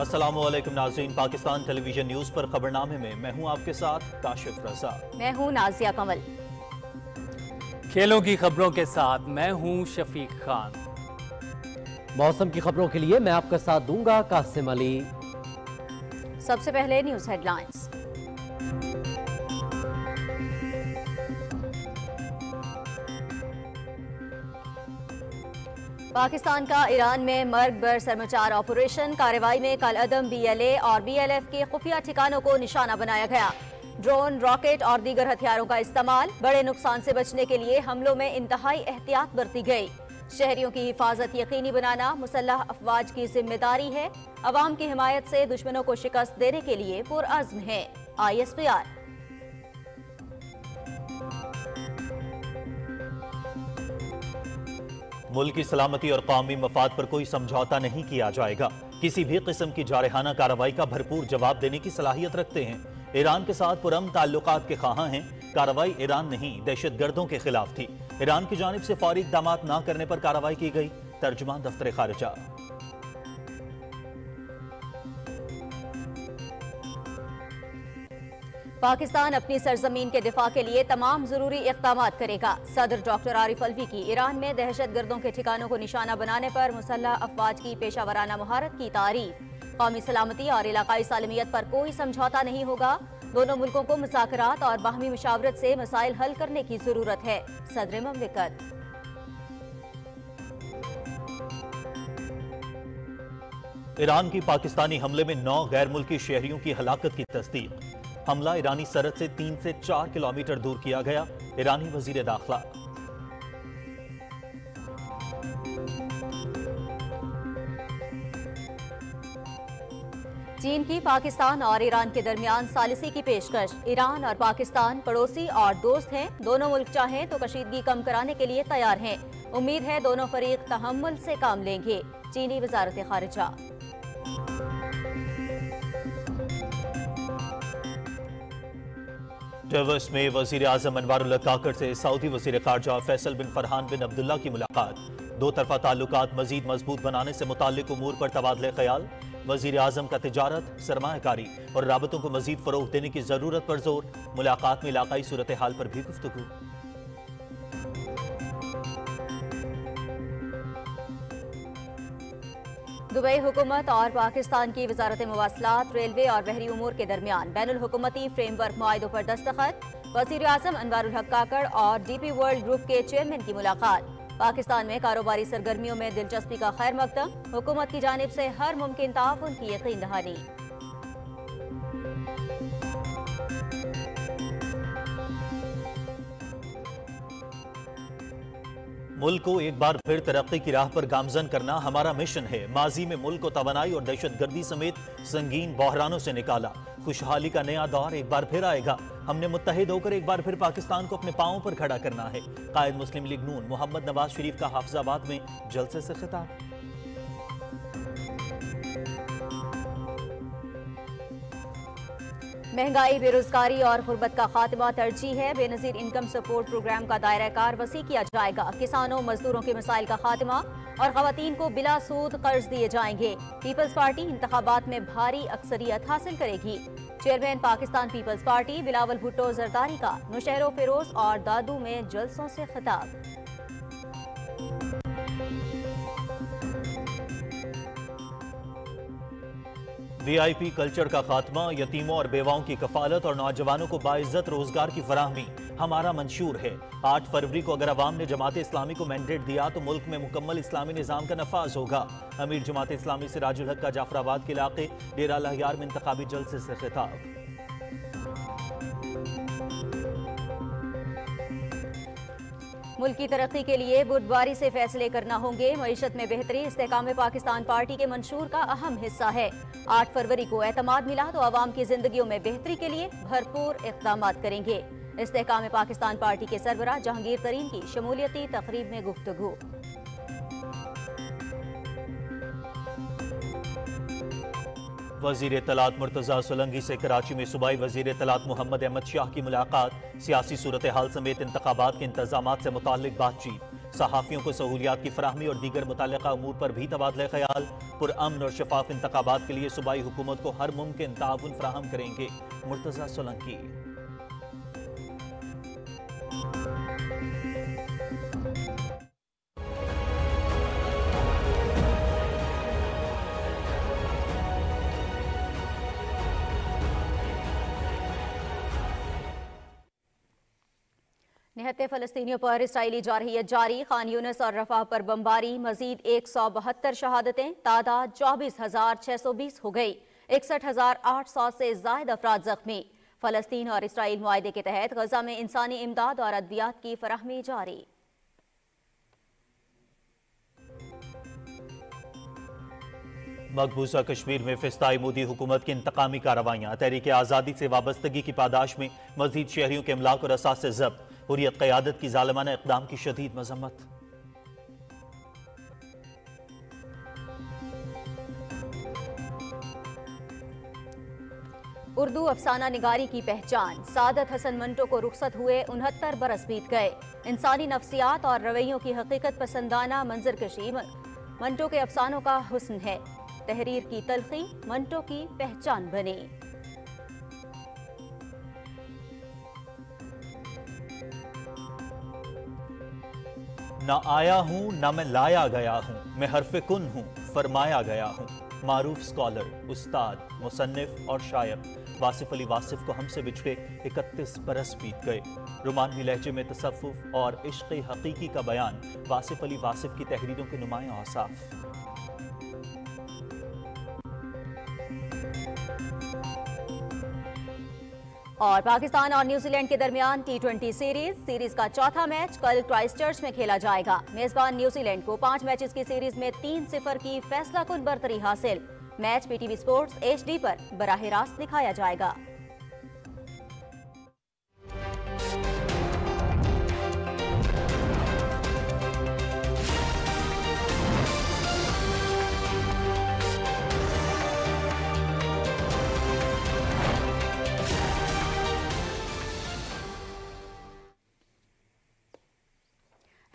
असलम नाजीन Pakistan television news पर खबरनामे में मैं हूं आपके साथ काशिफ रजा मैं हूं नाजिया कमल खेलों की खबरों के साथ मैं हूं शफीक खान मौसम की खबरों के लिए मैं आपका साथ दूंगा कासिम अली सबसे पहले न्यूज़ हेडलाइंस पाकिस्तान का ईरान में मर्ग बर सरमचार ऑपरेशन कार्रवाई में कल अदम ए और एफ के खुफिया ठिकानों को निशाना बनाया गया ड्रोन रॉकेट और दीगर हथियारों का इस्तेमाल बड़े नुकसान से बचने के लिए हमलों में इंतहाई एहतियात बरती गई शहरियों की हिफाजत यकीनी बनाना मुसलह अफवाज की जिम्मेदारी है अवाम की हिमायत से दुश्मनों को शिकस्त देने के लिए पुरज़म है आई एस पी आर मुल्क की सलामती और कौमी मफाद पर कोई समझौता नहीं किया जाएगा किसी भी किस्म की जारहाना कार्रवाई का भरपूर जवाब देने की सलाहियत रखते हैं ईरान के साथ पुरम ताल्लुक के खां हैं कार्रवाई ईरान नहीं दहशत गर्दों के खिलाफ थी ईरान की जानब से फौरी इकदाम न करने पर कार्रवाई की गई तर्जमान दफ्तर खारजा पाकिस्तान अपनी सरजमीन के दिफा के लिए तमाम जरूरी इकदाम करेगा सदर डॉक्टर आरिफ अलवी की ईरान में दहशत गर्दों के ठिकानों को निशाना बनाने पर मुसल्ह अफवाज की पेशा वाराना महारत की तारीफ कौमी सलामती और इलाकई सालमियत पर कोई समझौता नहीं होगा दोनों मुल्कों को मुजात और बाहमी मशावरत से मसाइल हल करने की जरूरत है सदर ममलिकत ईरान की पाकिस्तानी हमले में नौ गैर मुल्की शहरियों की हलाकत की तस्दीक हमला ईरानी सरहद से तीन से चार किलोमीटर दूर किया गया ईरानी वजीर दाखिला चीन की पाकिस्तान और ईरान के दरमियान सालिसी की पेशकश ईरान और पाकिस्तान पड़ोसी और दोस्त हैं दोनों मुल्क चाहें तो कशीदगी कम कराने के लिए तैयार हैं उम्मीद है दोनों फरीक तहमुल से काम लेंगे चीनी वजारत खारिजा डेवर्स में वजीर अजम अनवर काकर से सऊदी वजीर खारजा फैसल बिन फरहान बिन अब्दुल्ला की मुलाकात दो तरफा ताल्लुक मजीद मजबूत बनाने से मुतल अमूर पर तबादले ख्याल वजीर अजम का तजारत सरमाकारी और रबतों को मजीद फरोह देने की ज़रूरत पर जोर मुलाकात में इलाकई सूरत हाल पर भी गुफ्तु दुबई हुकूमत और पाकिस्तान की वजारत मवासलात रेलवे और बहरी उमूर के दरमियान बैन अवी फ्रेमवर्क माहों पर दस्तखत वजीर अजम अनवर काकड़ और डी पी वर्ल्ड ग्रुप के चेयरमैन की मुलाकात पाकिस्तान में कारोबारी सरगर्मियों में दिलचस्पी का खैर मकदम हुकूमत की जानब से हर मुमकिन ताउन की यकीन दहानी मुल्क को एक बार फिर तरक्की की राह पर गामजन करना हमारा मिशन है माजी में मुल्क को तोनाई और दहशतगर्दी समेत संगीन बहरानों से निकाला खुशहाली का नया दौर एक बार फिर आएगा हमने मुतहद होकर एक बार फिर पाकिस्तान को अपने पाओं पर खड़ा करना है कायद मुस्लिम लीग नून मोहम्मद नवाज शरीफ का हाफजाबाद में जलसे से खिताब महंगाई बेरोजगारी और गुर्बत का खात्मा तरजीह है बेनजीर इनकम सपोर्ट प्रोग्राम का दायरा कार वसी किया जाएगा किसानों मजदूरों के मसाइल का खात्मा और खातन को बिला सूद कर्ज दिए जाएंगे पीपल्स पार्टी इंतबात में भारी अक्सरियत हासिल करेगी चेयरमैन पाकिस्तान पीपल्स पार्टी बिलावल भुट्टो जरदारी का नुशहरों फिरोज और दादू में जलसों से खिताब वीआईपी कल्चर का खात्मा यतीमों और बेवाओं की कफालत और नौजवानों को बाइज्जत रोजगार की फराहमी हमारा मंशूर है आठ फरवरी को अगर अवाम ने जमात इस्लामी को मैंडेट दिया तो मुल्क में मुकम्मल इस्लामी निज़ाम का नफाज होगा अमीर जमात इस्लामी राजुल हक का जाफराबाद के इलाके डेरा लहियार में इंतबी जलसे से खिताब मुल्क की तरक्की के लिए बुधवारी से फैसले करना होंगे मीशत में बेहतरी इसकाम पाकिस्तान पार्टी के मंशूर का अहम हिस्सा है आठ फरवरी को एतमाद मिला तो आवाम की जिंदगी में बेहतरी के लिए भरपूर इकदाम करेंगे इस्तेकाम पाकिस्तान पार्टी के सरबरा जहांगीर तरीन की शमूलियती तकरीब में गुफ्तगु वजीर तलात मुर्तज़ा सोलंगी से कराची में सूबाई वजीर तलात मोहम्मद अहमद शाह की मुलाकात सियासी सूरत हाल समेत इंतबात के इंतजाम से मुतल बातचीत सहाफ़ियों को सहूलियात की फरहमी और दीगर मुतल अमूर पर भी तबादला ख्याल पुरमन और शफाफ इंतबात के लिए सूबाई हुकूमत को हर मुमकिन ताउन फराहम करेंगे मुर्तज़ा सोलंकी निहत्ते फलस्तियों पर इसराइली जारहियत जारी खान यूनस और रफा पर बमबारी मजीद एक सौ बहत्तर शहादतें तादाद चौबीस हजार छह सौ बीस हो गई इकसठ हजार आठ सौ से जायद अफराद जख्मी फलस्तीन और इसराइल माहे के तहत गजा में इंसानी इमदाद और अद्वियात की फराहमी जारी मकबूजा कश्मीर में फिस्ताई मोदी हुकूमत की इंतकामी कार्रवाइयां तहरीक आज़ादी से वाबस्तगी की पादाश में मजीद शहरियों के अमलाक और असासे जब्त हुरियत क़्यादत की ालमाना इकदाम की शदीद मजम्मत उर्दू अफसाना निगारी की पहचान सादत हसन मंटो को रुखसत हुए उनहत्तर बरस बीत गए इंसानी नफसियात और रवैयों की हकीकत पसंदाना मंजर कशी मंटो के अफसानों का हुस्न है तहरीर की तलखी मंटो की पहचान बनी ना आया हूँ ना मैं लाया गया हूँ मैं हरफ कन हूँ फरमाया गया हूँ मारूफ स्कॉलर उस्ताद मुसनफ़ और शायर वासिफ अली वासिफ को हमसे बिछड़े इकतीस बरस बीत गए रोमानवी लहजे में तसफ़ और इश्क हकीकी का बयान वासिफ अली वासिफ की तहरीरों के नुमाया औसाफ और पाकिस्तान और न्यूजीलैंड के दरमियान टी ट्वेंटी सीरीज सीरीज का चौथा मैच कल क्राइस्टचर्च में खेला जाएगा मेजबान न्यूजीलैंड को पांच मैचेस की सीरीज में तीन सिफर की फैसला कुन बरतरी हासिल मैच पीटीवी स्पोर्ट्स एचडी पर बराह रास्त दिखाया जाएगा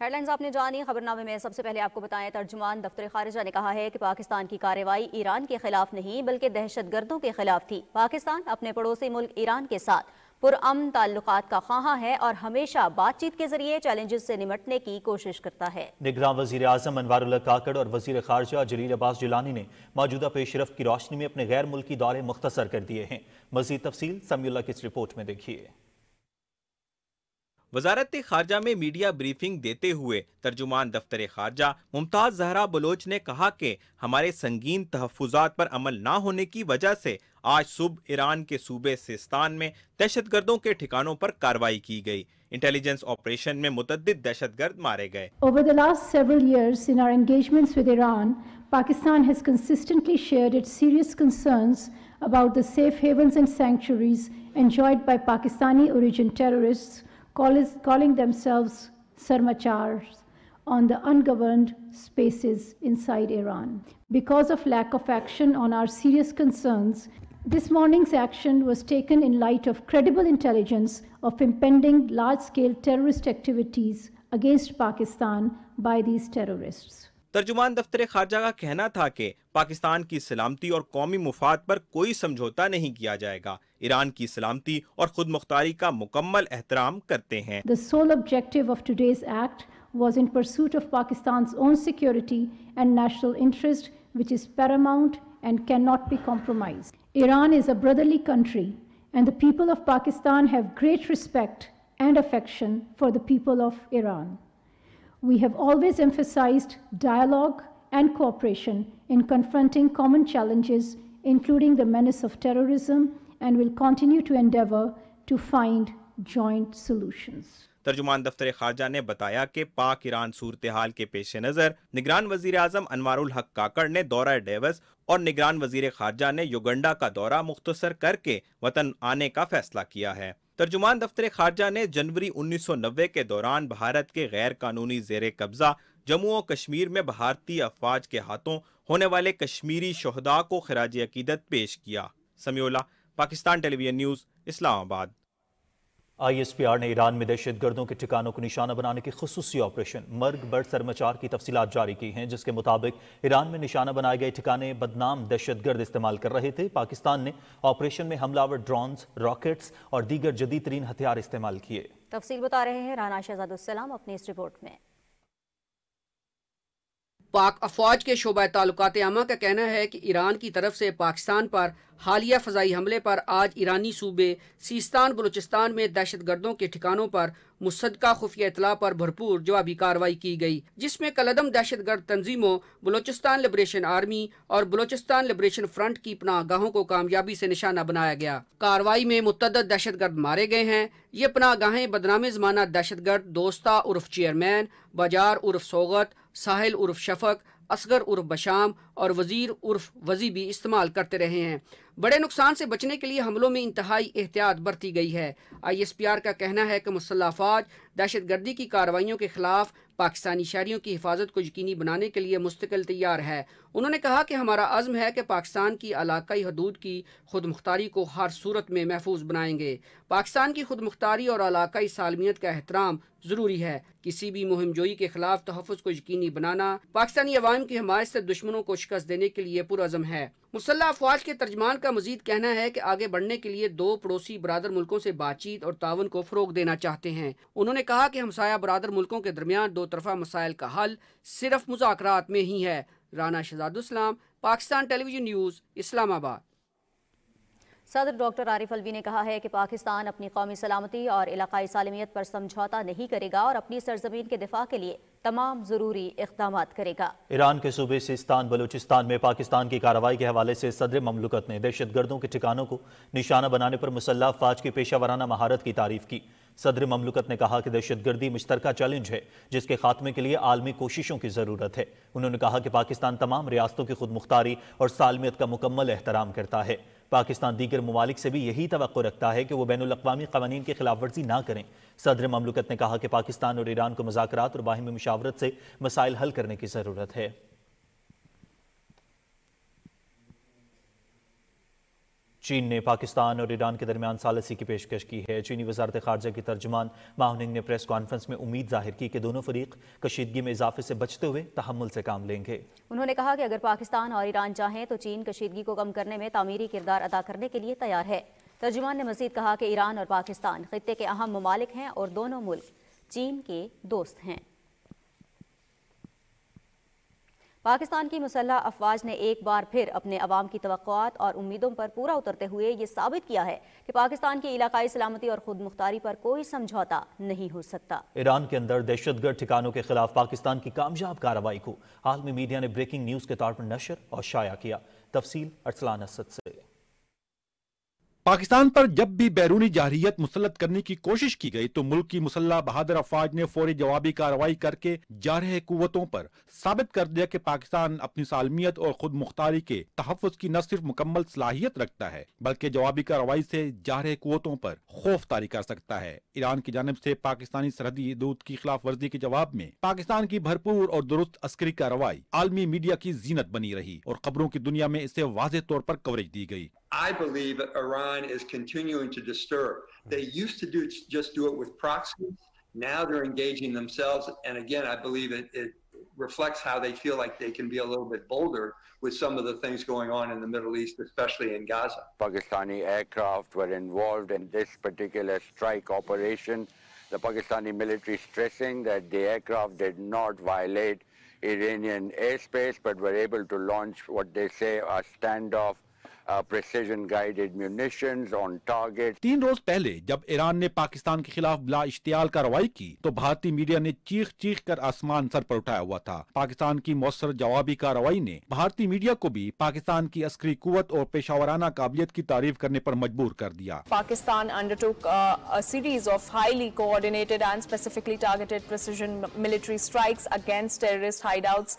हेडलाइंस आपने जानी खबरनामे में सबसे पहले आपको बताएं तर्जुमान दफ्तर खारजा ने कहा है कि पाकिस्तान की कार्रवाई ईरान के खिलाफ नहीं बल्कि दहशत गर्दों के खिलाफ थी पाकिस्तान अपने पड़ोसी मुल्क ईरान के साथ पुरान ताल्लुक का खाहा है और हमेशा बातचीत के जरिए चैलेंजेस से निमटने की कोशिश करता है निगरान वजीर आजम अनवर काकड़ और वजीर खारजा जलील अब्बास जिलानी ने मौजूदा पेशरफ की रोशनी में अपने गैर मुल्की दौरे मुख्तर कर दिए हैं मजीद तफसी समी की इस रिपोर्ट में देखिए वजारत खारजा में मीडिया ब्रीफिंग देते हुए तर्जुमान दफ्तर खारजा मुमताज़ जहरा बलोच ने कहा कि हमारे संगीन तहफात पर अमल न होने की वजह से आज सुबह ईरान के सूबे सिस्तान में दहशत गर्दों के ठिकानों पर कार्रवाई की गई इंटेलिजेंस ऑपरेशन में मुतद दहशत गर्द मारे गए Pakistan has consistently shared its serious concerns about the safe havens and sanctuaries enjoyed by Pakistani origin terrorists calling themselves sarmachars on the ungoverned spaces inside Iran. Because of lack of action on our serious concerns, this morning's action was taken in light of credible intelligence of impending large scale terrorist activities against Pakistan by these terrorists. तर्जुमान दफ्तर खारजा का कहना था कि पाकिस्तान की सलामती और कौमी मुफाद पर कोई समझौता नहीं किया जाएगा ईरान की सलामती और खुद मुख्तारी का मुकम्मल एहतराम करते हैं the sole objective of today's act was in pursuit of Pakistan's own security and national interest, which is paramount and cannot be compromised. Iran is a brotherly country, and the people of Pakistan have great respect and affection for the people of Iran. We have always emphasized dialogue and cooperation in confronting common challenges, including the menace of terrorism and will continue to endeavor to find joint solutions. तर्जुमान दफ्तर खारजा ने बताया कि पाक Iran सूरत हाल के पेश नज़र निगरान वजीर अजम अनवारुल हक काकड़ ने दौरा डेवस और निगरान वजीर खारजा ने युगंडा का दौरा मुख्तसर करके वतन आने का फैसला किया है तर्जुमान दफ्तर खारजा ने जनवरी 1990 के दौरान भारत के गैर कानूनी जेर कब्जा जम्मू और कश्मीर में भारतीय अफवाज के हाथों होने वाले कश्मीरी शहदा को खराज अकीदत पेश किया समयोला Pakistan television news Islamabad ISPR ने ईरान में दहशत गर्दों के ठिकानों को निशाना बनाने के खसूसी ऑपरेशन मर्ग बर्ड सरमाचार की तफसीत जारी की हैं जिसके मुताबिक ईरान में निशाना बनाए गए ठिकाने बदनाम दहशत गर्द इस्तेमाल कर रहे थे पाकिस्तान ने ऑपरेशन में हमलावर ड्रोन्स रॉकेट्स और दीगर जदीद तरीन हथियार इस्तेमाल किए तफसील बता रहे हैं राना शहजाद अपनी इस रिपोर्ट में पाक अफवाज के शोबा ताल्लुकात आमा का कहना है कि ईरान की तरफ से पाकिस्तान पर हालिया फजाई हमले पर आज ईरानी सूबे सीस्तान बलूचिस्तान में दहशत गर्दों के ठिकानों पर मुसदका खुफिया इतला पर भरपूर जवाबी कार्रवाई की गई जिसमें कलदम दहशत गर्द तंजीमों बलोचिस्तान लिबरेशन आर्मी और बलोचिस्तान लिबरेशन फ्रंट की पनाह गाहों को कामयाबी से निशाना बनाया गया कार्रवाई में मुतद दहशत गर्द मारे गए हैं ये पनाह गाहें जमाना दहशत गर्द दोस्ता उर्फ चेयरमैन बाजार उर्फ सोगत साहिल उर्फ शफक असगर उर्फ बशाम और वज़ीर उर्फ वजी भी इस्तेमाल करते रहे हैं बड़े नुकसान से बचने के लिए हमलों में इंतहाई एहतियात बरती गई है आई एस पी आर का कहना है कि मुसल्ला फौज दहशत गर्दी की कार्रवाइयों के खिलाफ पाकिस्तानी शहरीों की हिफाजत को यकीनी बनाने के लिए मुस्तकिल तैयार है उन्होंने कहा कि हमारा आजम है कि पाकिस्तान की इलाकई हदूद की खुद मुख्तारी को हर सूरत में महफूज बनाएंगे पाकिस्तान की खुद मुख्तारी और इलाकई सालमियत का एहतराम ज़रूरी है किसी भी मुहिम जोई के खिलाफ तहफ़ को यकीनी बनाना पाकिस्तानी अवाम की हमायत से दुश्मनों को शिकस्त देने के लिए पुरज़म है मुसल्ह अफवाज के तर्जमान का मजीद कहना है कि आगे बढ़ने के लिए दो पड़ोसी बरदर मुल्कों से बातचीत और तावन को फ़रोग देना चाहते हैं उन्होंने कहा कि हमसाया बरदर मुल्कों के दरमियान दो तरफा मसाइल का हल सिर्फ मुजाकर में ही है राना शहजादुस्लाम पाकिस्तान टेलीविजन न्यूज़ इस्लामाबाद सदर डॉक्टर आरिफ अलवी ने कहा है कि पाकिस्तान अपनी कौमी सलामती और इलाकई सालमियत पर समझौता नहीं करेगा और अपनी सरजमीन के दिफा के लिए तमाम जरूरी इकदाम करेगा ईरान के सूबे सिस्तान बलूचिस्तान में पाकिस्तान की कार्रवाई के हवाले से सदर ममलुकत ने दहशत गर्दों के ठिकानों को निशाना बनाने पर मुसल्ह फाज की पेशा वाराना महारत की तारीफ की सदर ममलुकत ने कहा कि दहशत गर्दी मुश्तर चैलेंज है जिसके खात्मे के लिए आलमी कोशिशों की ज़रूरत है उन्होंने कहा कि पाकिस्तान तमाम रियासतों की खुद मुख्तारी और सालमियत का मुकम्मल एहतराम करता है पाकिस्तान दीगर ममालिक से भी यही तो रखता है कि वह बैन अवी कवानी की खिलाफ वर्जी ना करें सदर ममलकत ने कहा कि पाकिस्तान और ईरान को मजाक और बाहमी मशावरत से मसाइल हल करने की ज़रूरत है चीन ने पाकिस्तान और ईरान के दरमियान सालसी की पेशकश की है चीनी वजारत खारजा के तर्जमान माहनिंग ने प्रेस कॉन्फ्रेंस में उम्मीद जाहिर की कि दोनों फरीक कशीदगी में इजाफे से बचते हुए तहमुल से काम लेंगे उन्होंने कहा कि अगर पाकिस्तान और ईरान चाहें तो चीन कशीदगी को कम करने में तामीरी किरदार अदा करने के लिए तैयार है तर्जुमान ने मजीद कहा कि ईरान और पाकिस्तान खत्े के अहम ममालिक हैं और दोनों मुल्क चीन के दोस्त हैं पाकिस्तान की मुसल्ह अफवाज ने एक बार फिर अपने अवाम की तो और उम्मीदों पर पूरा उतरते हुए ये साबित किया है कि पाकिस्तान की इलाकाई सलामती और खुद मुख्तारी पर कोई समझौता नहीं हो सकता ईरान के अंदर दहशतगर्द ठिकानों के खिलाफ पाकिस्तान की कामयाब कार्रवाई को हाल में मीडिया ने ब्रेकिंग न्यूज के तौर पर नशर और शाया किया तफसील अरसलान असद से पाकिस्तान पर जब भी बैरूनी जारहीत मुसलत करने की कोशिश की गई तो मुल्क की मुसल्ला बहादुर अफवाज ने फौरी जवाबी कार्रवाई करके जारह कुतों पर साबित कर दिया कि पाकिस्तान अपनी सालमियत और खुद मुख्तारी के तहफ़ की न सिर्फ मुकम्मल सलाहियत रखता है बल्कि जवाबी कार्रवाई से जारह कुतों पर खौफ तारी कर सकता है ईरान की जानब ऐसी पाकिस्तानी सरहदी दूत की खिलाफ वर्जी के जवाब में पाकिस्तान की भरपूर और दुरुस्त अस्करी कार्रवाई आलमी मीडिया की जीनत बनी रही और खबरों की दुनिया में इसे वाज तौर पर कवरेज दी गयी I believe Iran is continuing to disturb. They hmm. used to do just do it with proxies. Now they're engaging themselves. And again, I believe it, it reflects how they feel like they can be a little bit bolder with some of the things going on in the Middle East, especially in Gaza. Pakistani aircraft were involved in this particular strike operation. The Pakistani military stressing that the aircraft did not violate Iranian airspace but were able to launch what they say are standoff Uh, तीन रोज पहले जब Iran ने पाकिस्तान के खिलाफ बिला इश्तियाल कार्रवाई की तो भारतीय मीडिया ने चीख चीख कर आसमान सर पर उठाया हुआ था पाकिस्तान की मौसर जवाबी कार्रवाई ने भारतीय मीडिया को भी पाकिस्तान की अस्करी कुत और पेशावराना काबिलियत की तारीफ करने पर मजबूर कर दिया Pakistan undertook series of highly coordinated and specifically targeted precision military strikes against terrorist hideouts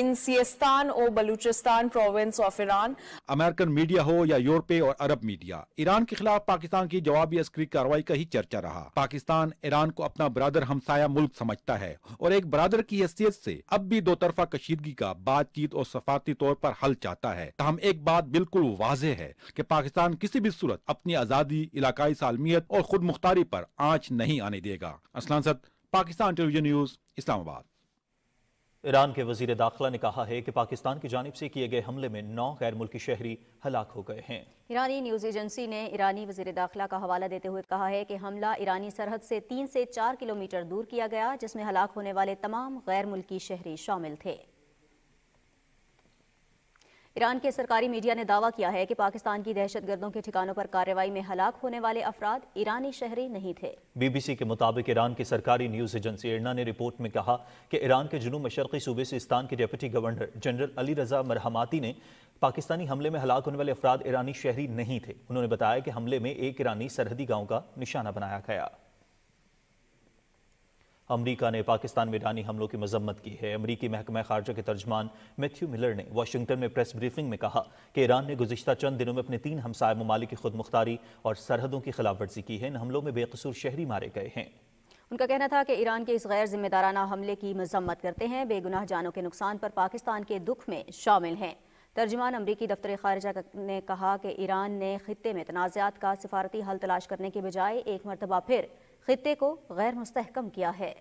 in Sistan और Baluchistan province of Iran American media media हो या यूरोपीय और अरब मीडिया ईरान के खिलाफ पाकिस्तान की जवाबी अस्क्री कार्रवाई का ही चर्चा रहा पाकिस्तान ईरान को अपना बरदर हमसाया मुल्क समझता है और एक बरदर की हैसियत से अब भी दो तरफा कशीदगी का बातचीत और सफारती तौर पर हल चाहता है तहम एक बात बिल्कुल वाज है की पाकिस्तान किसी भी सूरत अपनी आजादी इलाकाई सालमियत और खुद मुख्तारी पर आँच नहीं आने देगा Arslan Saad Pakistan television news Islamabad Iran के वजीर दाखिला ने कहा है कि पाकिस्तान की जानब से किए गए हमले में नौ गैर मुल्की शहरी हलाक हो गए हैं ईरानी न्यूज़ एजेंसी ने ईरानी वजीर दाखिला का हवाला देते हुए कहा है कि हमला ईरानी सरहद से तीन से चार किलोमीटर दूर किया गया जिसमें हलाक होने वाले तमाम गैर मुल्की शहरी शामिल थे ईरान के सरकारी मीडिया ने दावा किया है कि पाकिस्तान की दहशतगर्दों के ठिकानों पर कार्रवाई में हलाक होने वाले अफराद ईरानी शहरी नहीं थे बीबीसी के मुताबिक ईरान की सरकारी न्यूज एजेंसी इरना ने रिपोर्ट में कहा कि ईरान के जुनूब मशरकी सूबे सिस्तान के deputy governor general Ali Raza Marhamati ने पाकिस्तानी हमले में हलाक होने वाले अफराद ईरानी शहरी नहीं थे उन्होंने बताया कि हमले में एक ईरानी सरहदी गाँव का निशाना बनाया गया अमरीका ने पाकिस्तान में रानी हमलों की मजम्मत की है अमरीकी महकमा खारजा के तर्जमान मैथ्यू मिलर ने वाशिंगटन में प्रेस ब्रीफिंग में कहा कि ईरान ने गुजशत चंद दिनों में अपने तीन हमसाय ममालिक की खुद मुख्तारी और सरहदों की खिलाफ वर्जी की है इन हमलों में बेकसूर शहरी मारे गए हैं उनका कहना था कि ईरान के इस गैर जिम्मेदाराना हमले की मजम्मत करते हैं बेगुनाह जानों के नुकसान पर पाकिस्तान के दुख में शामिल हैं तर्जमान अमरीकी दफ्तर खारजा ने कहा कि ईरान ने खत्े में तनाज़ात का सफारती हल तलाश करने के बजाय एक मरतबा फिर खत्े को गैर मुस्तकम किया है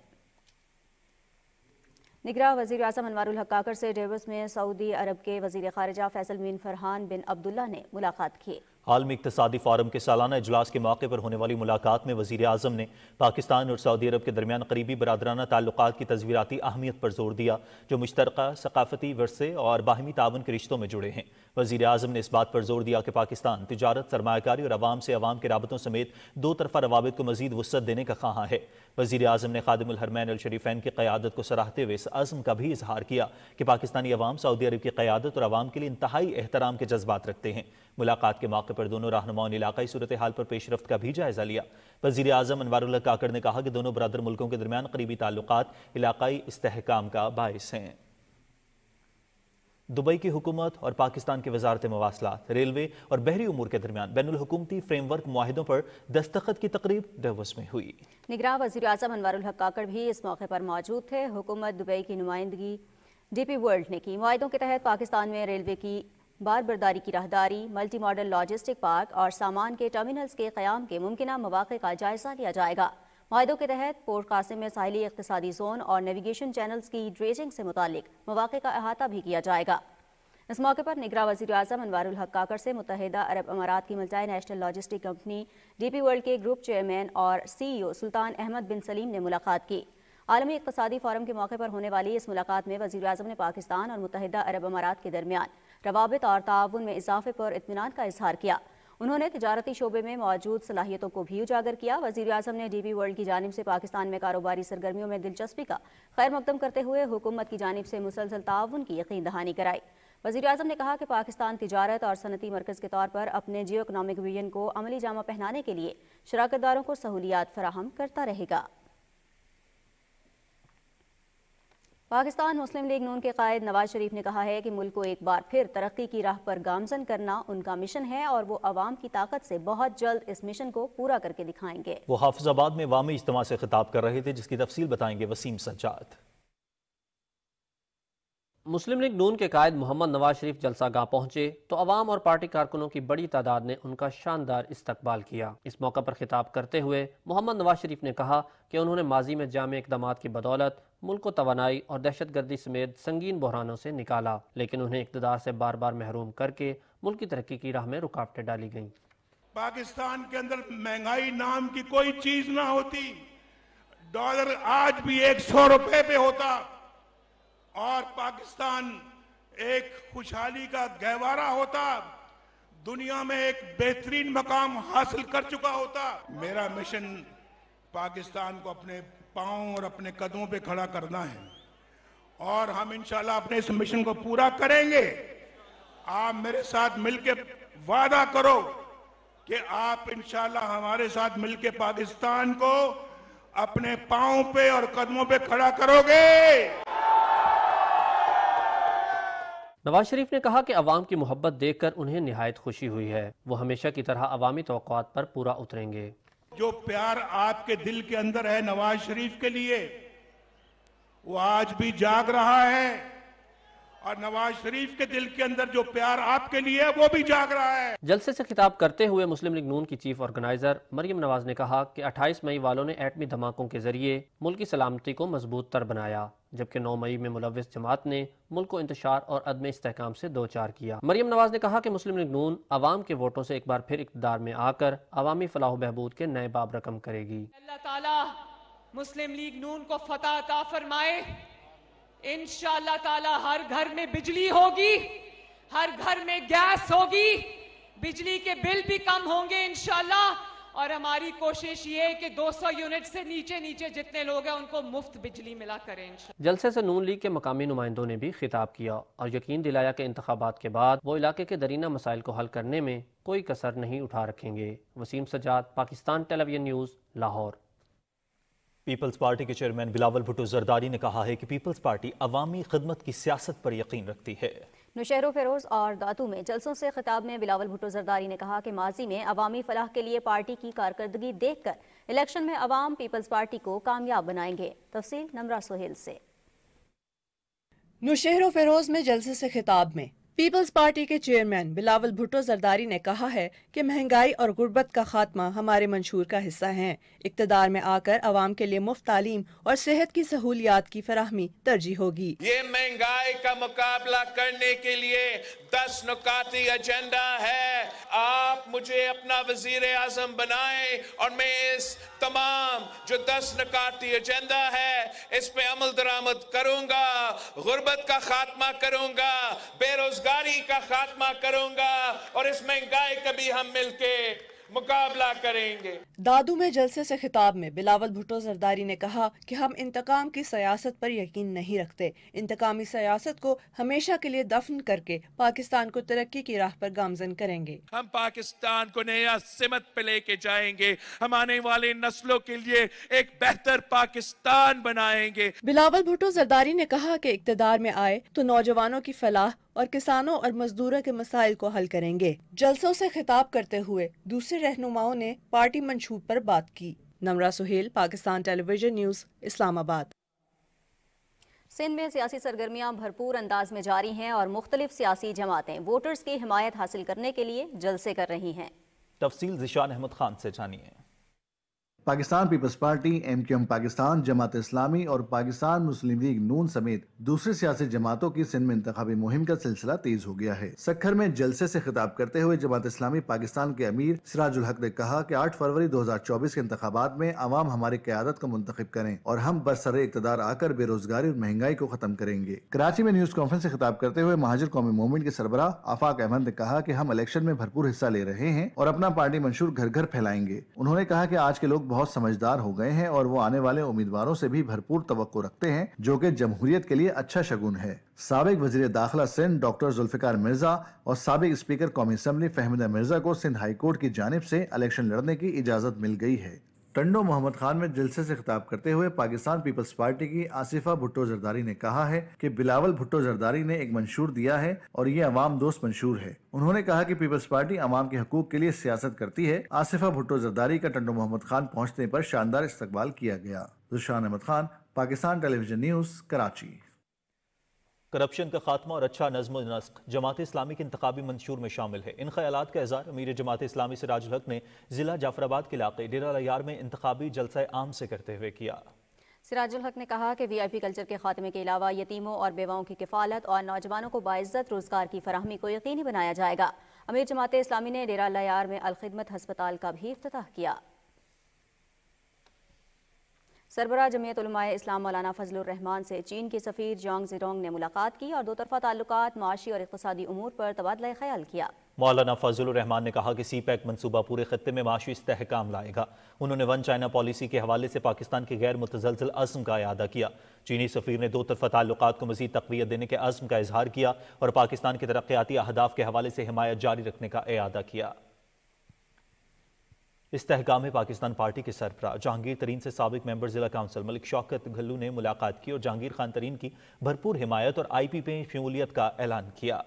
निगरा वजी अजम अनवारुल से डेवस में सऊदी अरब के वजीर खारजा फैसल मीन फरहान बिन अब्दुल्ला ने मुलाकात की आलमी इकतदी फोरम के सालाना अजलास के मौके पर होने वाली मुलाकात में वजी अजम ने पाकिस्तान और सऊदी अरब के दरमियान करीबी बरदराना ताल्लुक की तस्वीरती अहमियत पर जोर दिया जो मुश्तर सकाफती वरसे और बाहमी तान के रिश्तों में जुड़े हैं वजी अजम ने इस बात पर जोर दिया कि पाकिस्तान तजारत सरमाकारी और आवाम से आवाम के रबतों समेत दो तरफा रवाबित को मजीद वसत देने का खाँ है वजीर अजम ने खादमरमैन शरीफैन की क़्यादत को सराहते हुए इस अज़म का भी इजहार किया कि पाकिस्तानी अवाम सऊदी अरब की क़्यादत और आवाम के लिए इंतहाई एहतराम के जज्बात रखते हैं मुलाकात के मौके पर दोनों रहनुमाओं ने इलाकई सूरत हाल पर पेशरफ का भी जायजा लिया वजी अजम अनवर काकड़ ने कहा कि दोनों बरदर मुल्कों के दरमियान करीबी ताल्लुक इलाकई इसकाम का बायस हैं दुबई की हुकूमत और पाकिस्तान के वजारत मवासलात रेलवे और बहरी उमूर के दरमियान बैनकूमती फ्रेमवर्क माहिदों पर दस्तखत की तकरीब डेवस में हुई निगरान वजी अजम अनवर काकड़ भी इस मौके पर मौजूद थे हुकूमत दुबई की नुमाइंदगी डी पी वर्ल्ड ने की माहों के तहत पाकिस्तान में रेलवे की बार बरदारी की राहदारी मल्टी मॉडल लॉजिस्टिक पार्क और सामान के टर्मिनल्स के क्याम के मुमकिन मौाक़े का जायजा लिया जाएगा माहों के तहत पोर्ट कासिम में साहली इकतदी जोन और नेविगेशन चैनल्स की ड्रेजिंग से मुतल मौाक़े का अहाता भी किया जाएगा इस मौके पर निगरा वजी अजम अनवारुल काकर से मुतहदा अरब अमारात की multinational logistic company D P world के ग्रुप चेयरमैन और सी ई ओ सुल्तान अहमद बिन सलीम ने मुलाकात की आलमी इकतदी फोरम के मौके पर होने वाली इस मुलाकात में वजी अजम ने पाकिस्तान और मुतहदा अरब अमारात के दरमियान रवाबित और ताउन में इजाफे पर इतमान का इजहार किया उन्होंने तजारती शोबे में मौजूद सलाहियतों को भी उजागर किया वजीर अजम ने डी बी वर्ल्ड की जानब से पाकिस्तान में कारोबारी सरगर्मियों में दिलचस्पी का खैर मुकदम करते हुए हुकूमत की जानब से मुसलसल ताउन की यकीन दहानी कराई वजी अजम ने कहा कि पाकिस्तान तजारत और सनती मरकज़ के तौर पर अपने जियो इकनॉमिक विजन को अमली जामा पहनाने के लिए शराकतदारों को सहूलियात फराहम करता रहेगा पाकिस्तान मुस्लिम लीग नून के कायद नवाज शरीफ ने कहा है कि मुल्क को एक बार फिर तरक्की की राह पर गामजन करना उनका मिशन है और वो आवाम की ताकत से बहुत जल्द इस मिशन को पूरा करके दिखाएंगे वो हाफिजाबाद में वामी इज्तम से खिताब कर रहे थे जिसकी तफसील बताएंगे वसीम सज्जाद मुस्लिम लीग नून के कायद मोहम्मद नवाज शरीफ जलसा गांव पहुंचे तो अवाम और पार्टी कारकुनों की बड़ी तादाद ने उनका शानदार इस्तकबाल किया इस मौका पर खिताब करते हुए मोहम्मद नवाज शरीफ ने कहा कि उन्होंने माजी में जाम इकदाम की बदौलत मुल्क को तोानाई और दहशत गर्दी समेत संगीन बहरानों से निकाला लेकिन उन्हें इकतदार से बार बार महरूम करके मुल्क की तरक्की की राह में रुकावटें डाली गयी पाकिस्तान के अंदर महंगाई नाम की कोई चीज ना होती डॉलर आज भी एक सौ रुपए पे होता और पाकिस्तान एक खुशहाली का गहवारा होता दुनिया में एक बेहतरीन मकाम हासिल कर चुका होता मेरा मिशन पाकिस्तान को अपने पाओ और अपने कदमों पे खड़ा करना है और हम इंशाल्लाह अपने इस मिशन को पूरा करेंगे आप मेरे साथ मिलके वादा करो कि आप इंशाल्लाह हमारे साथ मिलके पाकिस्तान को अपने पाओ पे और कदमों पे खड़ा करोगे नवाज शरीफ ने कहा कि अवाम की मोहब्बत देख कर उन्हें नहायत खुशी हुई है वो हमेशा की तरह अवामी तो पर पूरा उतरेंगे जो प्यार आपके दिल के अंदर है नवाज शरीफ के लिए वो आज भी जाग रहा है और नवाज शरीफ के दिल के अंदर जो प्यार आपके लिए है वो भी जाग रहा है जलसे से खिताब करते हुए मुस्लिम लीग नून की चीफ ऑर्गेनाइजर मरियम नवाज ने कहा कि 28 मई वालों ने एटमी धमाकों के जरिए मुल्क की सलामती को मजबूत तर बनाया जबकि 9 मई में मुलविस जमात ने मुल्क को इंतशार और अदम इसकाम से दो चार किया मरियम नवाज ने कहा कि मुस्लिम लीग नून आवाम के वोटों से एक बार फिर इकतदार में आकर अवामी फलाह बहबूद के नए बाब रकम करेगी अल्लाह मुस्लिम लीग नून को फतः फरमाए इन ताला हर घर में बिजली होगी हर घर में गैस होगी बिजली के बिल भी कम होंगे इनशाला और हमारी कोशिश ये है कि 200 यूनिट से नीचे नीचे जितने लोग हैं उनको मुफ्त बिजली मिला करें जलसे से नून लीग के मकामी नुमाइंदों ने भी खिताब किया और यकीन दिलाया कि इंतबात के बाद वो इलाके के दरीना मसाइल को हल करने में कोई कसर नहीं उठा रखेंगे वसीम सजाद पाकिस्तान टेलीविजन न्यूज़ लाहौर पीपल्स पार्टी के चेयरमैन बिलावल भुट्टो जरदारी ने कहा है कि पीपल्स पार्टी अवामी खदमत की सियासत पर यकीन रखती है नौशहरों फेरोज और दातू में जलसों से खिताब में बिलावल भुट्टो जरदारी ने कहा कि माजी में अवामी फलाह के लिए पार्टी की कारकर्दगी देख कर इलेक्शन में अवाम पीपल्स पार्टी को कामयाब बनाएंगे तफसी नमरा सोहेल से नौशहरों फरोज में जलसे से खिताब में पीपल्स पार्टी के चेयरमैन बिलावल भुट्टो जरदारी ने कहा है कि महंगाई और गुर्बत का खात्मा हमारे मंशूर का हिस्सा है इकतदार में आकर आवाम के लिए मुफ्त तालीम और सेहत की सहूलियात की फराहमी तरजीह होगी ये महंगाई का मुकाबला करने के लिए दस नुकाती एजेंडा है आप मुझे अपना वजीर आजम बनाए और मैं इस तमाम जो दस नकाती एजेंडा है इस पे अमल दरामद करूँगा गुर्बत का खात्मा करूँगा बेरोजगार महंगाई का खात्मा करूंगा और इस महंगाई का भी हम मिलके मुकाबला करेंगे दादू में जलसे से खिताब में बिलावल भुट्टो जरदारी ने कहा कि हम इंतकाम की सियासत पर यकीन नहीं रखते इंतकामी सियासत को हमेशा के लिए दफन करके पाकिस्तान को तरक्की की राह पर गामजन करेंगे हम पाकिस्तान को नया सिमत पे लेके जाएंगे हम आने वाले नस्लों के लिए एक बेहतर पाकिस्तान बनाएंगे बिलावल भुट्टो जरदारी ने कहा की इकतदार में आए तो नौजवानों की फलाह और किसानों और मजदूरों के मसाइल को हल करेंगे जलसों से खिताब करते हुए दूसरे रहनुमाओं ने पार्टी मंशूब पर बात की नमरा सुहेल पाकिस्तान टेलीविजन न्यूज़ इस्लामाबाद सिंध में सियासी सरगर्मियां भरपूर अंदाज में जारी हैं और मुख्तलिफ सियासी जमातें वोटर्स की हिमायत हासिल करने के लिए जलसे कर रही हैं तफसील जिशान अहमद खान से जानिए Pakistan Peoples Party M Q M Pakistan Jamaat Islami और पाकिस्तान मुस्लिम लीग नून समेत दूसरी सियासी जमातों की सिंध में इंतबी मुहिम का सिलसिला तेज हो गया है सखर में जलसे से खिताब करते हुए जमात इस्लामी पाकिस्तान के अमीर सिराजुल हक ने कहा की आठ फरवरी दो हजार चौबीस के इंतबात में आवाम हमारी क्यादत को मुंतब करें और हम बरसर इकतदार आकर बेरोजगारी और महंगाई को खत्म करेंगे कराची में न्यूज कॉन्फ्रेंस ऐसी खिताब करते हुए महाजर कौमी मूवमेंट के सरबरा आफाक अहमद ने कहा की हम इलेक्शन में भरपूर हिस्सा ले रहे हैं और अपना पार्टी मंशूर घर घर फैलाएंगे उन्होंने कहा की आज के लोग बहुत समझदार हो गए हैं और वो आने वाले उम्मीदवारों से भी भरपूर तो रखते हैं जो की जमहूरियत के लिए अच्छा शगुन है सबक वजीर दाखिला सिंध डॉक्टर जुल्फिकार मिर्जा और सबक स्पीकर कौमी असम्बली फहमिदा मिर्जा को सिंध हाईकोर्ट की जानब से इलेक्शन लड़ने की इजाजत मिल गई है टंडो मोहम्मद खान में जलसे से खिताब करते हुए पाकिस्तान पीपल्स पार्टी की आसिफा भुट्टो जरदारी ने कहा है कि बिलावल भुट्टो जरदारी ने एक मंशूर दिया है और ये अवाम दोस्त मंशूर है उन्होंने कहा कि पीपल्स पार्टी अवाम के हकूक के लिए सियासत करती है आसिफा भुट्टो जरदारी का टंडो मोहम्मद खान पहुँचने आरोप शानदार इस्तेबाल किया गया Zeeshan Ahmad Khan Pakistan television news Karachi corruption का खात्मा और अच्छा नज्म नस्क जमात इस्लामी के इंतबी मंशूर में शामिल है इन ख्याल का इजहार अमीर जमात इस्लामी सराज हक ने जिला जाफराबाद के इलाके डेरा में इंतबी जलसा आम से करते हुए किया सिराजुल हक ने कहा कि वीआईपी कल्चर के खात्मे के अलावा यतीमों और बेवाओं की किफालत और नौजवानों को बाइज्जत रोजगार की फरहमी को यकीनी बनाया जाएगा अमीर जमात इस्लामी ने डेरा लयार में अलखदमत हस्पताल का भी अफ्ताह किया सरबरा जमीयत इस्लाम मौलाना फजलरहमान से चीन के सफ़ीर जोंग जिरोंग ने मुलाकात की और दो तरफा ताल्लुक माशी और इकतदी अमूर पर तबादला ख्याल किया मौलाना फजलरहमान ने कहा कि सी पैक e मनसूबा पूरे खत्े में माशी इसकाम लाएगा उन्होंने वन चाइना पॉलिसी के हवाले से पाकिस्तान के गैर मुतजलजल अज़म का अदा किया चीनी सफ़ीर ने दो तरफा ताल्लुक को मजीद तकवीत देने के अज़म का इजहार किया और पाकिस्तान के तरक्याती अहदाफ के हवाले से हमायत जारी रखने का अदा किया इस्तेकाम पाकिस्तान पार्टी के सरबरा जहांगीर तरीन से सबक मेंबर जिला काउंसिल मलिक शौकत घल्लू ने मुलाकात की और जहांगीर खान तरीन की भरपूर हिमायत और आई पी पी शमूलियत का ऐलान किया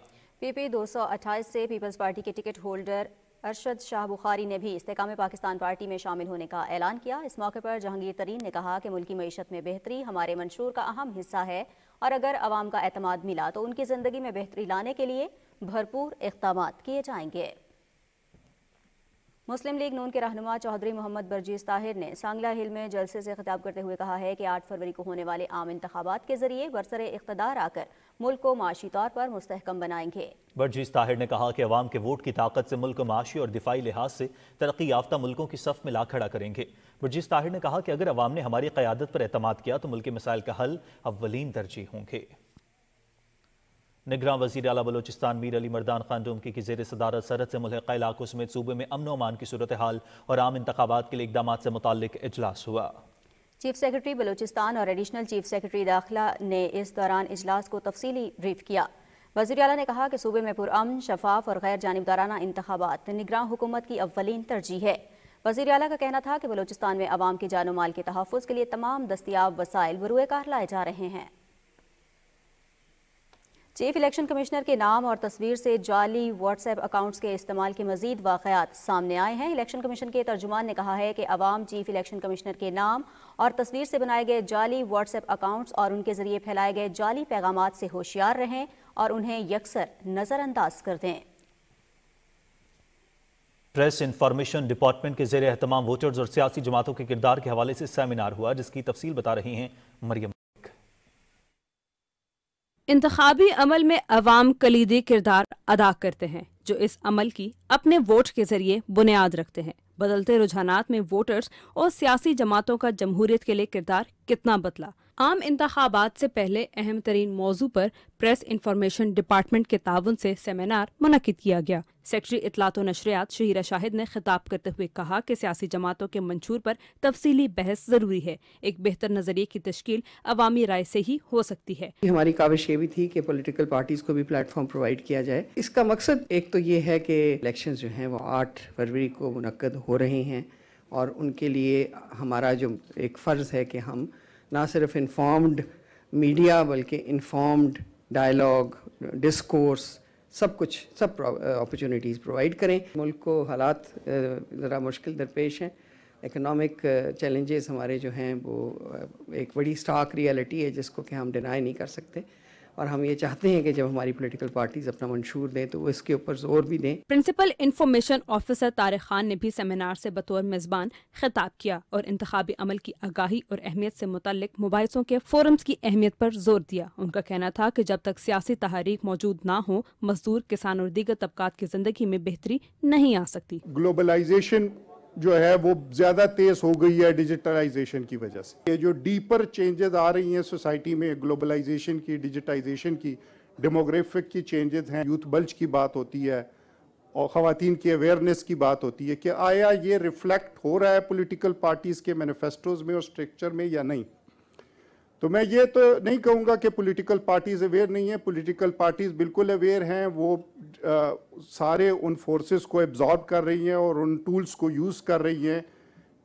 पी पी दो सौ अट्ठाईस से पीपल्स पार्टी के टिकट होल्डर अरशद शाह बुखारी ने भी इस्तेकाम पाकिस्तान पार्टी में शामिल होने का ऐलान किया इस मौके पर जहांगीर तरीन ने कहा कि मुल्की मीशत में बेहतरी हमारे मंशूर का अहम हिस्सा है और अगर आवाम का अतमाद मिला तो उनकी ज़िंदगी में बेहतरी लाने के लिए भरपूर इकदाम किए जाएंगे मुस्लिम लीग नून के रहनुमा चौधरी मोहम्मद बर्जीज ताहिर ने सांगला हिल में जलसे से खिताब करते हुए कहा है कि आठ फरवरी को होने वाले आम इंतबात के जरिए बरसर इकतदार आकर मुल्क को माशी तौर पर मुस्तकम बनाएंगे बर्जीज ताहिर ने कहा कि अवाम के वोट की ताकत से मुल्क माशी और दिफाई लिहाज से तरक्की याफ्ता मुल्कों की सफ में ला खड़ा करेंगे बर्जीज ताहिर ने कहा कि अगर अवाम ने हमारी क्यादत पर अहतम किया तो मुल्क मिसाइल का हल अवलिन तरजीह होंगे निगरान वजी अला बलोचिस्तान मीर अली मरदान खान डोमकी की जेर सदारत सरहद से मुलक इलाकों समेत सूबे में अमन अमान की सूरत हाल और आम इंतबात के लिए इकदाम से मुतल अजलास हुआ चीफ सेक्रेटरी बलोचिस्तान और एडिशनल चीफ सेक्रेटरी दाखिला ने इस दौरान अजलास को तफसीली ब्रीफ किया वजी अला ने कहा कि सूबे में पुरम शफाफ और गैर जानबदाराना इंतबात निगरान हुकूमत की अवलिन तरजीह है वजी अला का कहना था कि बलोचिस्तान में आवाम के जानो माल के तहफ़ के लिए तमाम दस्तियाब वसाइल बरूए कार लाए जा रहे हैं चीफ इलेक्शन कमिश्नर के नाम और तस्वीर से जाली व्हाट्सएप अकाउंट्स के इस्तेमाल के मजीद वाकयात सामने आए हैं इलेक्शन कमीशन के तर्जुमान ने कहा है कि अवाम चीफ इलेक्शन कमिश्नर के नाम और तस्वीर से बनाए गए जाली व्हाट्सएप अकाउंट्स और उनके जरिए फैलाए गए जाली पैगाम से होशियार रहें और उन्हें यकसर नज़रअंदाज कर दें प्रेस इंफॉर्मेशन डिपार्टमेंट के जेरमाम वोटर्स और सियासी जमातों के किरदार के हवाले से सेमिनार हुआ जिसकी तफसील बता रही हैं मरियम इंतबी अमल में अवाम कलीदी किरदार अदा करते हैं जो इस अमल की अपने वोट के जरिए बुनियाद रखते हैं बदलते रुझानात में वोटर्स और सियासी जमातों का जमहूरियत के लिए किरदार कितना बदला आम इंतबात से पहले अहम तरीन मौजू पर प्रेस इंफॉर्मेशन डिपार्टमेंट के ताउन से सेमिनार मुनद किया गया सेक्रेटरी इतलात नशरियात शहीरा शाहिद ने खिताब करते हुए कहा कि सियासी जमातों के मंशूर पर तफसीली बहस ज़रूरी है एक बेहतर नज़रिए की तश्कील अवामी राय से ही हो सकती है हमारी काविश ये भी थी कि पोलिटिकल पार्टीज़ को भी प्लेटफॉर्म प्रोवाइड किया जाए इसका मकसद एक तो ये है कि इलेक्शन जो हैं वो आठ फरवरी को मनकद हो रहे हैं और उनके लिए हमारा जो एक फ़र्ज़ है कि हम ना सिर्फ इंफॉर्म्ड मीडिया बल्कि इंफॉर्म्ड डायलॉग डिस्कोर्स सब कुछ सब अपॉर्चुनिटीज़ प्रोवाइड uh, करें मुल्क को हालात uh, ज़रा मुश्किल दरपेश हैं इकनॉमिक चैलेंजेस uh, हमारे जो हैं वो एक बड़ी स्टाक रियलिटी है जिसको कि हम डिनाई नहीं कर सकते और हम ये चाहते हैं कि जब हमारी पोलिटिकल पार्टीज अपना मंशूर दें तो वो इसके ऊपर जोर भी दें principal information officer Tariq Khan ने भी सेमिनार से बतौर मेज़बान खिताब किया और इंतबी अमल की आगाही और अहमियत से मुतल मुबासों के फोरम्स की अहमियत पर जोर दिया उनका कहना था कि जब तक सियासी तहरीक मौजूद ना हो मजदूर किसान और दीगर तबकात की जिंदगी में बेहतरी नहीं आ सकती ग्लोबलाइजेशन जो है वो ज़्यादा तेज़ हो गई है डिजिटलाइजेशन की वजह से ये जो डीपर चेंजेस आ रही हैं सोसाइटी में ग्लोबलाइजेशन की डिजिटाइजेशन की डेमोग्राफिक की चेंजेस हैं यूथ बल्ज की बात होती है और ख़वान की अवेयरनेस की बात होती है कि आया ये रिफ्लेक्ट हो रहा है पोलिटिकल पार्टीज़ के मैनिफेस्टोज़ में और स्ट्रक्चर में या नहीं तो मैं ये तो नहीं कहूँगा कि पॉलिटिकल पार्टीज़ अवेयर नहीं है पॉलिटिकल पार्टीज़ बिल्कुल अवेयर हैं वो आ, सारे उन फोर्सेस को एब्जॉर्ब कर रही हैं और उन टूल्स को यूज़ कर रही हैं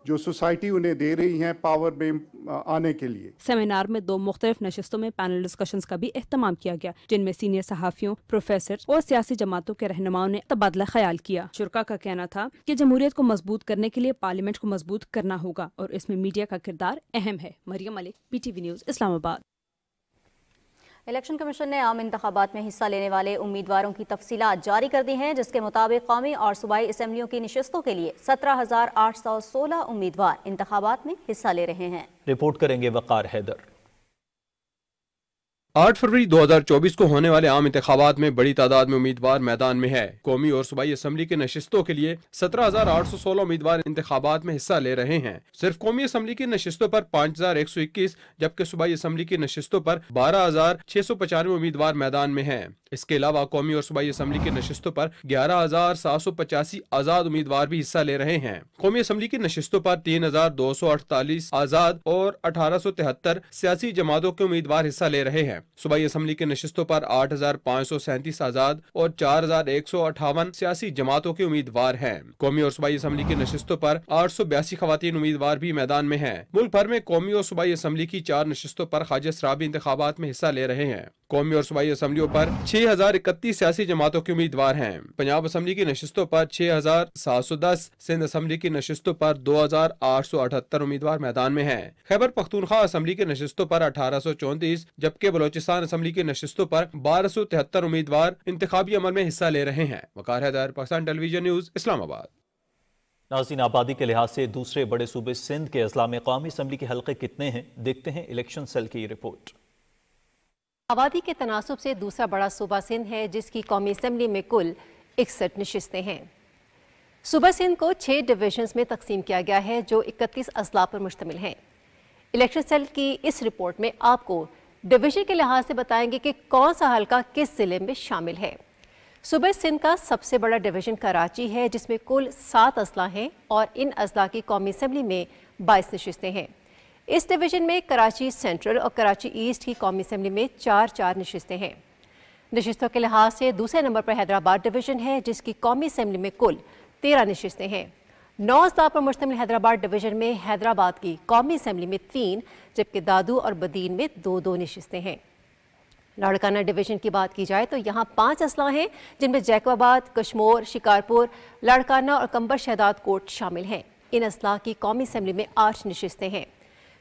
जो सोसाइटी उन्हें दे रही है पावर में आने के लिए सेमिनार में दो मुख्तलिफ नशस्तों में पैनल डिस्कशन का भी अहतमाम किया गया जिनमें सीनियर सहाफ़ियों प्रोफेसर और सियासी जमातों के रहनुमाओं ने तबादला ख्याल किया शुरा का कहना था की जमहूरियत को मजबूत करने के लिए पार्लियामेंट को मजबूत करना होगा और इसमें मीडिया का किरदार अहम है Mariam Malik P T V news Islamabad election commission ने आम इंतबात में हिस्सा लेने वाले उम्मीदवारों की तफसीत जारी कर दी हैं जिसके मुताबिक कौमी और सूबाई इसम्बलियों की नशस्तों के लिए सत्रह हजार आठ सौ सोलह उम्मीदवार इंतबात में हिस्सा ले रहे हैं रिपोर्ट करेंगे वक़ार हैदर आठ फरवरी 2024 को होने वाले आम इंतबात में बड़ी तादाद में उम्मीदवार मैदान में है कौमी और सूबाई असम्बली के नशस्तों के लिए सत्रह हजार आठ सौ सोलह उम्मीदवार इंतबात में हिस्सा ले रहे हैं सिर्फ कौमी असम्बली की नशस्तों पर पाँच हजार एक सौ इक्कीस जबकि सूबाई असम्बली की नशस्तों पर बारह हजार छह सौ पचानवे उम्मीदवार मैदान में है इसके अलावा कौमी और सूबाई असम्बली की नशस्तों पर ग्यारह हजार सात सौ पचासी आज़ाद उम्मीदवार भी हिस्सा ले रहे हैं कौमी असम्बली की नशस्तों पर तीन हजार दो सौ अड़तालीस आज़ाद और अठारह सौ तिहत्तर सियासी जमातों के उम्मीदवार हिस्सा ले रहे हैं सूबाई असम्बली की नशस्तों पर आठ हजार पाँच सौ सैंतीस आजाद और चार हजार एक सौ अठावन सियासी जमातों के उम्मीदवार हैं कौमी और सूबाई असम्बली की नशस्तों पर आठ सौ बयासी खातन उम्मीदवार भी मैदान में हैं मुल्क भर में कौमी और सूबाई असम्बली की चार नशस्तों पर खाज शराबी इंतबात में हिस्सा ले रहे हैं कौमी और सूबाई असम्बलियों पर छह हजार इकतीस सियासी जमातों के उम्मीदवार हैं पंजाब असम्बली की नशस्तों पर छह हजार सात सौ दस सिंध असम्बली की नशस्तों पर दो हजार आठ सौ अठहत्तर उम्मीदवार मैदान में हैं खैबर पख्तूनखा असम्बली की नशस्तों पर अठारह सौ चौंतीस जबकि बलोचिस्तान असम्बली की नशस्तों पर बारह सौ तिहत्तर उम्मीदवार इंतबी अमल में हिस्सा ले रहे हैं वकार हैदर पाकिस्तान टेलीविजन न्यूज इस्लामाबाद नाजीन आबादी के लिहाज से दूसरे बड़े सूबे सिंध के अजला में कौमी असम्बली के हल्के कितने हैं देखते हैं इलेक्शन सेल की रिपोर्ट आबादी के तनासब से दूसरा बड़ा सूबा सिंध है जिसकी कौमी असम्बली में कुल इकसठ नशस्तें हैं सूबा सिंध को छः डिवीजन में तकसीम किया गया है जो इकतीस अजला पर मुश्तमिल हैं इलेक्शन सेल की इस रिपोर्ट में आपको डिवीजन के लिहाज से बताएंगे कि कौन सा हल्का किस ज़िले में शामिल है सूबे सिंध का सबसे बड़ा डिवीजन कराची है जिसमें कुल सात अजला हैं और इन अजला की कौमी असम्बली में बाईस नशस्तें हैं इस डिवीज़न में कराची सेंट्रल और कराची ईस्ट की कौमी असम्बली में चार चार नशस्तें हैं नशस्तों के लिहाज से दूसरे नंबर पर हैदराबाद डिवीज़न है जिसकी कौमी असम्बली में कुल तेरह नशस्तें हैं नौ अजला पर मुश्तमिल हैदराबाद डिवीज़न में हैदराबाद की कौमी असम्बली में तीन जबकि दादू और बदीन में दो दो नशस्तें हैं लाड़काना डिवीज़न की बात की जाए तो यहाँ पाँच असला हैं जिनमें जैकवाबाद कश्मोर शिकारपुर लाड़काना और कंबर शहदाद कोट शामिल हैं इन असला की कौमी असम्बली में आठ नशस्तें हैं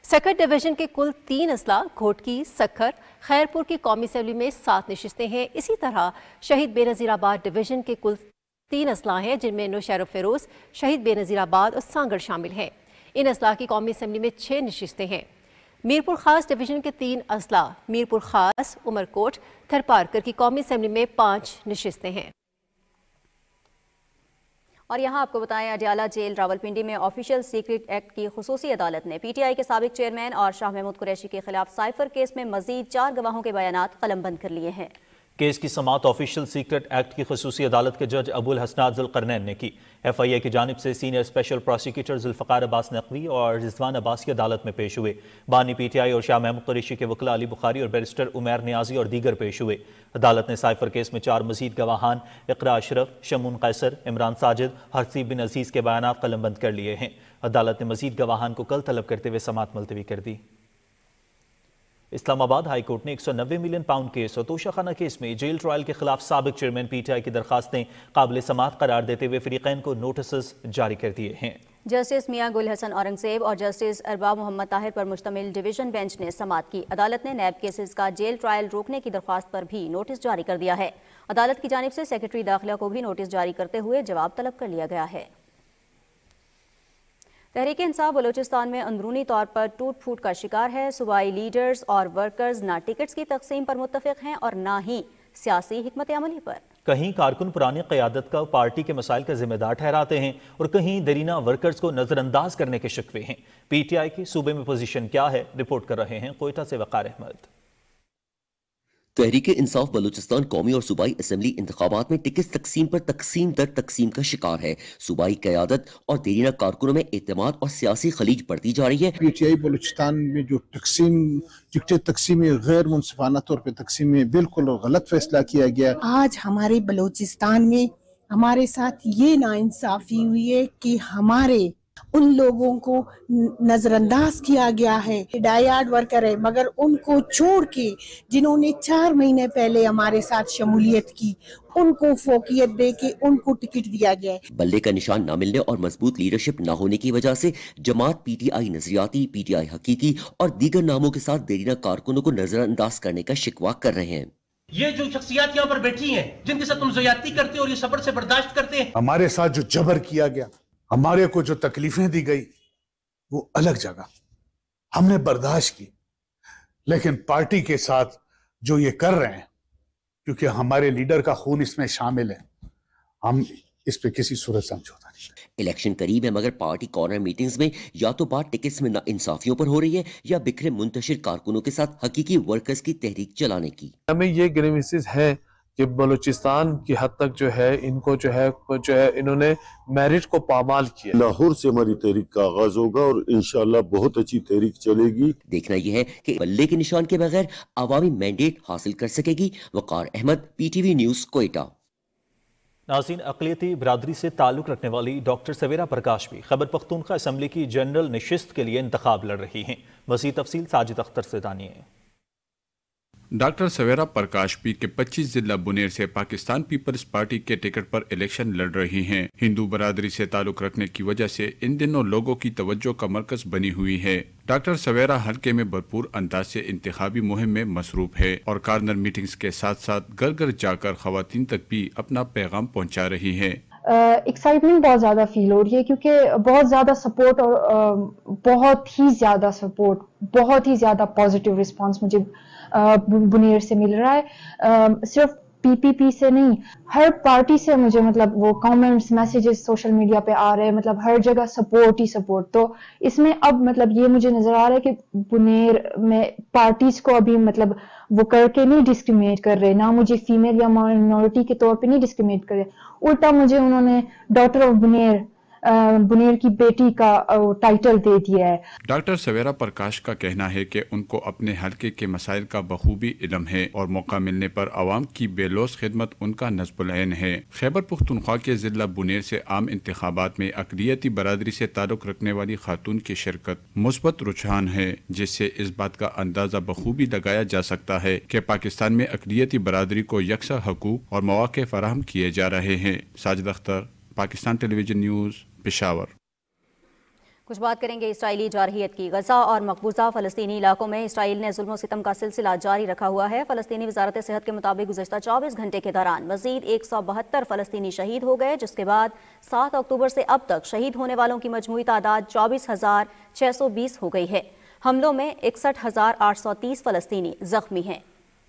सखर डिवीजन के कुल तीन अजला घोटकी सखर खैरपुर की कौमी असम्बली में सात नशस्तें हैं इसी तरह शहीद बेनज़ीराबाद डिवीजन के कुल तीन अजला हैं जिनमें नौशर फरोज शहीद बेनज़ीराबाद और सांगढ़ शामिल हैं इन अजला की कौमी असम्बली में छः नशस्तें हैं मीरपुर खास डिवीजन के तीन अजला मीरपुर खास उमरकोट थरपारकर की कौमी असम्बली में पाँच नशस्तें हैं और यहाँ आपको बताएं अडियाला जेल रावलपिंडी में ऑफिशियल सीक्रेट एक्ट की खसूसी अदालत ने पीटीआई के सबक चेयरमैन और शाह महमूद कुरैशी के खिलाफ साइफर केस में मजीद चार गवाहों के बयान कलम बंद कर लिए हैं केस की समात ऑफिशियल सीक्रेट एक्ट की खसूसी अदालत के जज अबुल हसनाजुल करनैन ने की एफ आई ए की जानब से senior special prosecutor Zulfiqar Abbas Naqvi और रिजवान अब्बास की अदालत में पेश हुए बानी पी टी आई और शाह महमूद कुरेशी के वकला अली बुखारी और बैरिस्टर उमैर न्याजी और दीगर पेश हुए अदालत ने साइफर केस में चार मजीद गवाहान इकरा अशरफ शमून कैसर इमरान साजिद हरसीब बिन अजीज़ के बयान कलमबंद कर लिए हैं अदालत ने मजीद गवाहान को कल तलब करते हुए समात मुलतवी कर दी इस्लामाबाद हाईकोर्ट ने 190 मिलियन पाउंड के सतोशा खाना केस में जेल ट्रायल के खिलाफ सबक चेयरमैन पीटीआई की दरखास्तें काबिल समात करार देते हुए फरीकैन को नोटिस जारी कर दिए हैं जस्टिस मियाँ गुल हसन औरंगजेब और जस्टिस अरबाब मोहम्मद ताहिर पर मुश्तमिल डिवीजन बेंच ने समात की अदालत ने नैब केसेस का जेल ट्रायल रोकने की दरख्वास्त पर भी नोटिस जारी कर दिया है अदालत की जानब से सेक्रेटरी दाखिला को भी नोटिस जारी करते हुए जवाब तलब कर लिया गया है तहरीक इंसाफ बलोचिस्तान में अंदरूनी तौर पर टूट फूट का शिकार है सूबाई लीडर्स और वर्कर्स ना टिकट्स की तकसीम पर मुतफ़ हैं और ना ही सियासी हमत अमली पर कहीं कारकुन पुरानी क्यादत का पार्टी के मसाइल का जिम्मेदार ठहराते हैं और कहीं दरीना वर्कर्स को नज़रअंदाज करने के शिकवे हैं पी टी आई की सूबे में पोजिशन क्या है रिपोर्ट कर रहे हैं कोयटा से वक़ार अहमद तहरीक इंसाफ बलोचिस्तान कौमी और सूबाई असम्बली इंतबात में टिकट तकसीम पर तकसीम दर तकसीम का शिकार है सूबाई क्यादत और देरीना कारकुनों में अतमाद और सियासी खलीज बढ़ती जा रही है पी टी आई बलोचिस्तान में जो तकसीम टिकटें तकसीम गैर मुनफाना तौर पर तकसीम बिल्कुल गलत फैसला किया गया आज हमारे बलोचिस्तान में हमारे साथ ये नाइंसाफ़ी हुई है कि हमारे उन लोगों को नज़रअंदाज किया गया है डायाड वर्कर है मगर उनको छोड़ के जिन्होंने चार महीने पहले हमारे साथ शमूलियत की उनको फोकियत दे के उनको टिकट दिया गया बल्ले का निशान न मिलने और मजबूत लीडरशिप न होने की वजह से जमात पीटीआई नजरियाती पीटीआई हकीकी और दीगर नामों के साथ देरीना कारकुनों को नजरअंदाज करने का शिकवा कर रहे हैं ये जो शख्सियात यहाँ पर बैठी हैं जिनके साथ तुम जयाती करते हो और ये सबर से बर्दाश्त करते हैं हमारे साथ जो जबर किया गया हमारे को जो तकलीफें दी गई वो अलग जगह हमने बर्दाश्त की लेकिन पार्टी के साथ जो ये कर रहे हैं क्योंकि हमारे लीडर का खून इसमें शामिल है हम इस पे किसी सूरत समझौता नहीं इलेक्शन करीब है मगर पार्टी कॉर्नर मीटिंग्स में या तो बात टिकट्स में ना इंसाफियों पर हो रही है या बिखरे मुंतशिर कारकुनों के साथ हकीकी वर्कर्स की तहरीक चलाने की हमें ये ग्रेविसेस हैं कि बलूचिस्तान की हद तक जो है इनको जो है जो है इन्होंने मेरिट को पामाल किया लाहौर से हमारी तहरीक का आगाज होगा और इनशाला बहुत अच्छी तहरीक चलेगी देखना यह है कि बल्ले के निशान के बगैर अवामी मैंडेट हासिल कर सकेगी Waqar Ahmad P T V news Quetta नाजीन अकलीती बरदरी से ताल्लुक़ रखने वाली डॉक्टर सवेरा प्रकाश भी खबर पख्तूनखा असम्बली की जनरल नशस्त के लिए इंतखब लड़ रही हैं मजीद तफसील साजिद अख्तर से दानिए डॉक्टर सवेरा प्रकाश पी के 25 जिला बुनेर से पाकिस्तान पीपल्स पार्टी के टिकट पर इलेक्शन लड़ रही हैं। हिंदू बरादरी से ताल्लुक रखने की वजह से इन दिनों लोगों की तवज्जो का मरकज बनी हुई है डॉक्टर सवेरा हल्के में भरपूर अंदाज से इंतबी मुहिम में मसरूफ है और कार्नर मीटिंग्स के साथ साथ घर घर जाकर खातन तक भी अपना पैगाम पहुँचा रही है एक्साइटमेंट बहुत ज़्यादा फील हो रही है क्योंकि बहुत ज़्यादा सपोर्ट और बहुत ही ज़्यादा सपोर्ट बहुत ही ज़्यादा पॉजिटिव रिस्पॉन्स मुझे बुनियर से मिल रहा है सिर्फ पीपीपी से नहीं हर पार्टी से मुझे मतलब वो कमेंट्स मैसेजेस सोशल मीडिया पे आ रहे हैं मतलब हर जगह सपोर्ट ही सपोर्ट तो इसमें अब मतलब ये मुझे नजर आ रहा है कि बुनेर में पार्टीज को अभी मतलब वो करके नहीं डिस्क्रिमिनेट कर रहे ना मुझे फीमेल या माइनॉरिटी के तौर पे नहीं डिस्क्रिमिनेट कर रहे उल्टा मुझे उन्होंने डॉटर ऑफ बुनेर बुनेर की बेटी का टाइटल दे दिया है डॉक्टर सवेरा प्रकाश का कहना है कि उनको अपने हल्के के मसाइल का बखूबी इलम है और मौका मिलने पर आवाम की बेलोस खिदमत उनका नजबुलैन है खैबर पुख्तनख्वा के जिला बुनेर से आम इंतबात में अकलीती बरदरी से ताल्लुक रखने वाली खातून की शिरकत मुस्बत रुझान है जिससे इस बात का अंदाजा बखूबी लगाया जा सकता है कि पाकिस्तान में अकलीती बरदरी को यकसा हकूक और मौाक़ फराहम किए जा रहे हैं साजिद अख्तर पाकिस्तान टेलीविजन न्यूज़ पिशावर कुछ बात करेंगे इसराइली जारहीत की गजा और मकबूजा फलस्तनी इलाकों में इसराइल ने जुल्म सितम का सिलसिला जारी रखा हुआ है फलस्तनी वजारत सेहत के मुताबिक गुजशत चौबीस घंटे के दौरान मजीद एक सौ बहत्तर फलस्तनी शहीद हो गए जिसके बाद सात अक्टूबर से अब तक शहीद होने वालों की मजमू तादाद चौबीस हजार छह सौ बीस हो गई है हमलों में इकसठ हजार आठ सौ तीस फलस्तीनी जख्मी हैं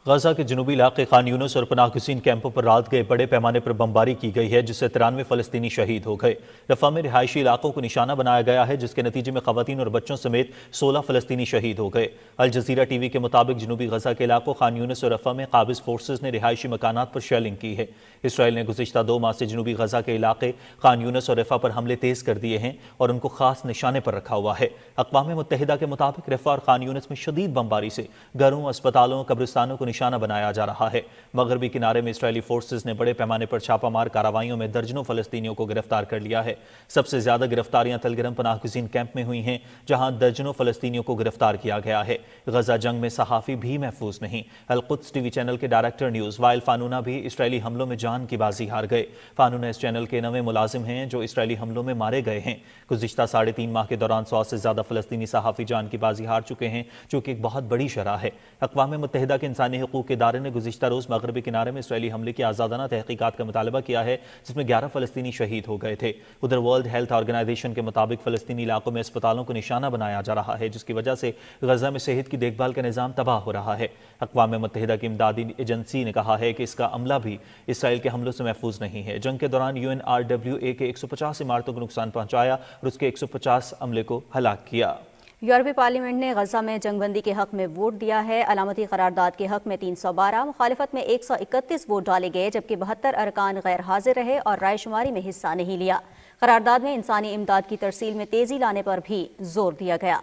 गजा के जनूबी इलाके खान यूनस और पनाह हुसैन कैंपों पर रात गए बड़े पैमाने पर बमबारी की गई है जिससे तिरानवे फलस्तनी शहीद हो गए रफा में रिहायशी इलाकों को निशाना बनाया गया है जिसके नतीजे में खातन और बच्चों समेत सोलह फलस्तनी शहीद हो गए अल जजीरा टी वी के मुताबिक जनूबी गजा के इलाकों खान यूनस और रफा में काबिज फोर्सेज ने रिहायशी मकाना पर शेलिंग की है इसराइल ने गुजशत दो माह से जनूबी गजा के इलाके खान यूनस और रफा पर हमले तेज कर दिए हैं और उनको खास निशाने पर रखा हुआ है अकवा मुतहदा के मुताबिक रफा और खान यूनस में शदीद बमबारी से घरों अस्पतालों कब्रिस्तानों को निशाना बनाया जा रहा है मगरबी किनारे में इसराइली फोर्सेज ने बड़े पैमाने पर छापामार कार्रवाइयों में दर्जनों फलस्तियों को गिरफ्तार कर लिया है सबसे ज्यादा गिरफ्तारियां तलगरम पनाह गुजीन कैंप में हुई हैं जहां दर्जनों फलस्तियों को गिरफ्तार किया गया है गजा जंग में सहाफ़ी भी महफूज नहीं अलकुद्स टीवी चैनल के डायरेक्टर न्यूज़ वायल फानूना भी इसराइली हमलों में जान की बाजी हार गए फानूना इस चैनल के नवे मुलाजिम हैं जो इसराइली हमलों में मारे गए हैं गुजशत साढ़े तीन माह के दौरान सौ से ज़्यादा फलस्तनी सहाफ़ी जान की बाजी हार चुके हैं जो कि एक बहुत बड़ी शरह है अकवा मुतहदा के इंसानी हकूक़ के इदारे ने गुजशत रोज़ मगरबी किनारे में इसराइली हमले की आज़ादाना तहकीकत का मुतालबा किया है जिसमें ग्यारह फलस्तनी शहीद हो गए थे उधर वर्ल्ड हेल्थ ऑर्गेनाइजेशन के मुताबिक फलस्तनी इलाकों में अस्पतालों को निशाना बनाया जा रहा है जिसकी वजह से गजा में सेहत की देखभाल का निज़ाम तबाह हो रहा है अकवा मतहदा की इमदादी एजेंसी ने कहा है कि इसका अमला भी इसराइल के हमलों से महफूज नहीं है जंग के दौरान U N R W A के एक सौ पचास इमारतों को नुकसान पहुँचाया और उसके एक सौ पचास अमले को हलाक किया यूरोपीय पार्लियामेंट ने गजा में जंगबंदी के हक में वोट दिया है अलामती करारदाद के हक में तीन सौ बारह मुखालफत में एक सौ इकतीस वोट डाले गए जबकि बहत्तर अरकान गैर हाजिर रहे और रायशुमारी में हिस्सा नहीं लिया करारदाद में इंसानी इमदाद की तरसील में तेजी लाने पर भी जोर दिया गया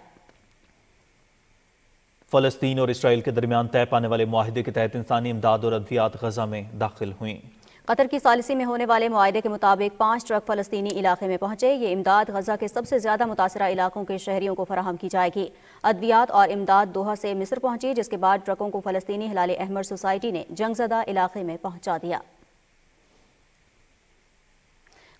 फलस्तीन और इसराइल के दरमियान तय पाने वाले माहदे के तहत इंसानी इमदाद और अद्वियात गजा में दाखिल हुई कतर की सालिसी में होने वाले माहे के मुताबिक पाँच ट्रक फलस्तनी इलाके में पहुंचे ये इमदाद गजा के सबसे ज़्यादा मुतासर इलाकों के शहरीों को फराहम की जाएगी अद्वियात और इमदाद दोहा से मिस्र पहुंची जिसके बाद ट्रकों को फलस्तनी हिलाल अहमद सोसाइटी ने जंगजदा इलाके में पहुंचा दिया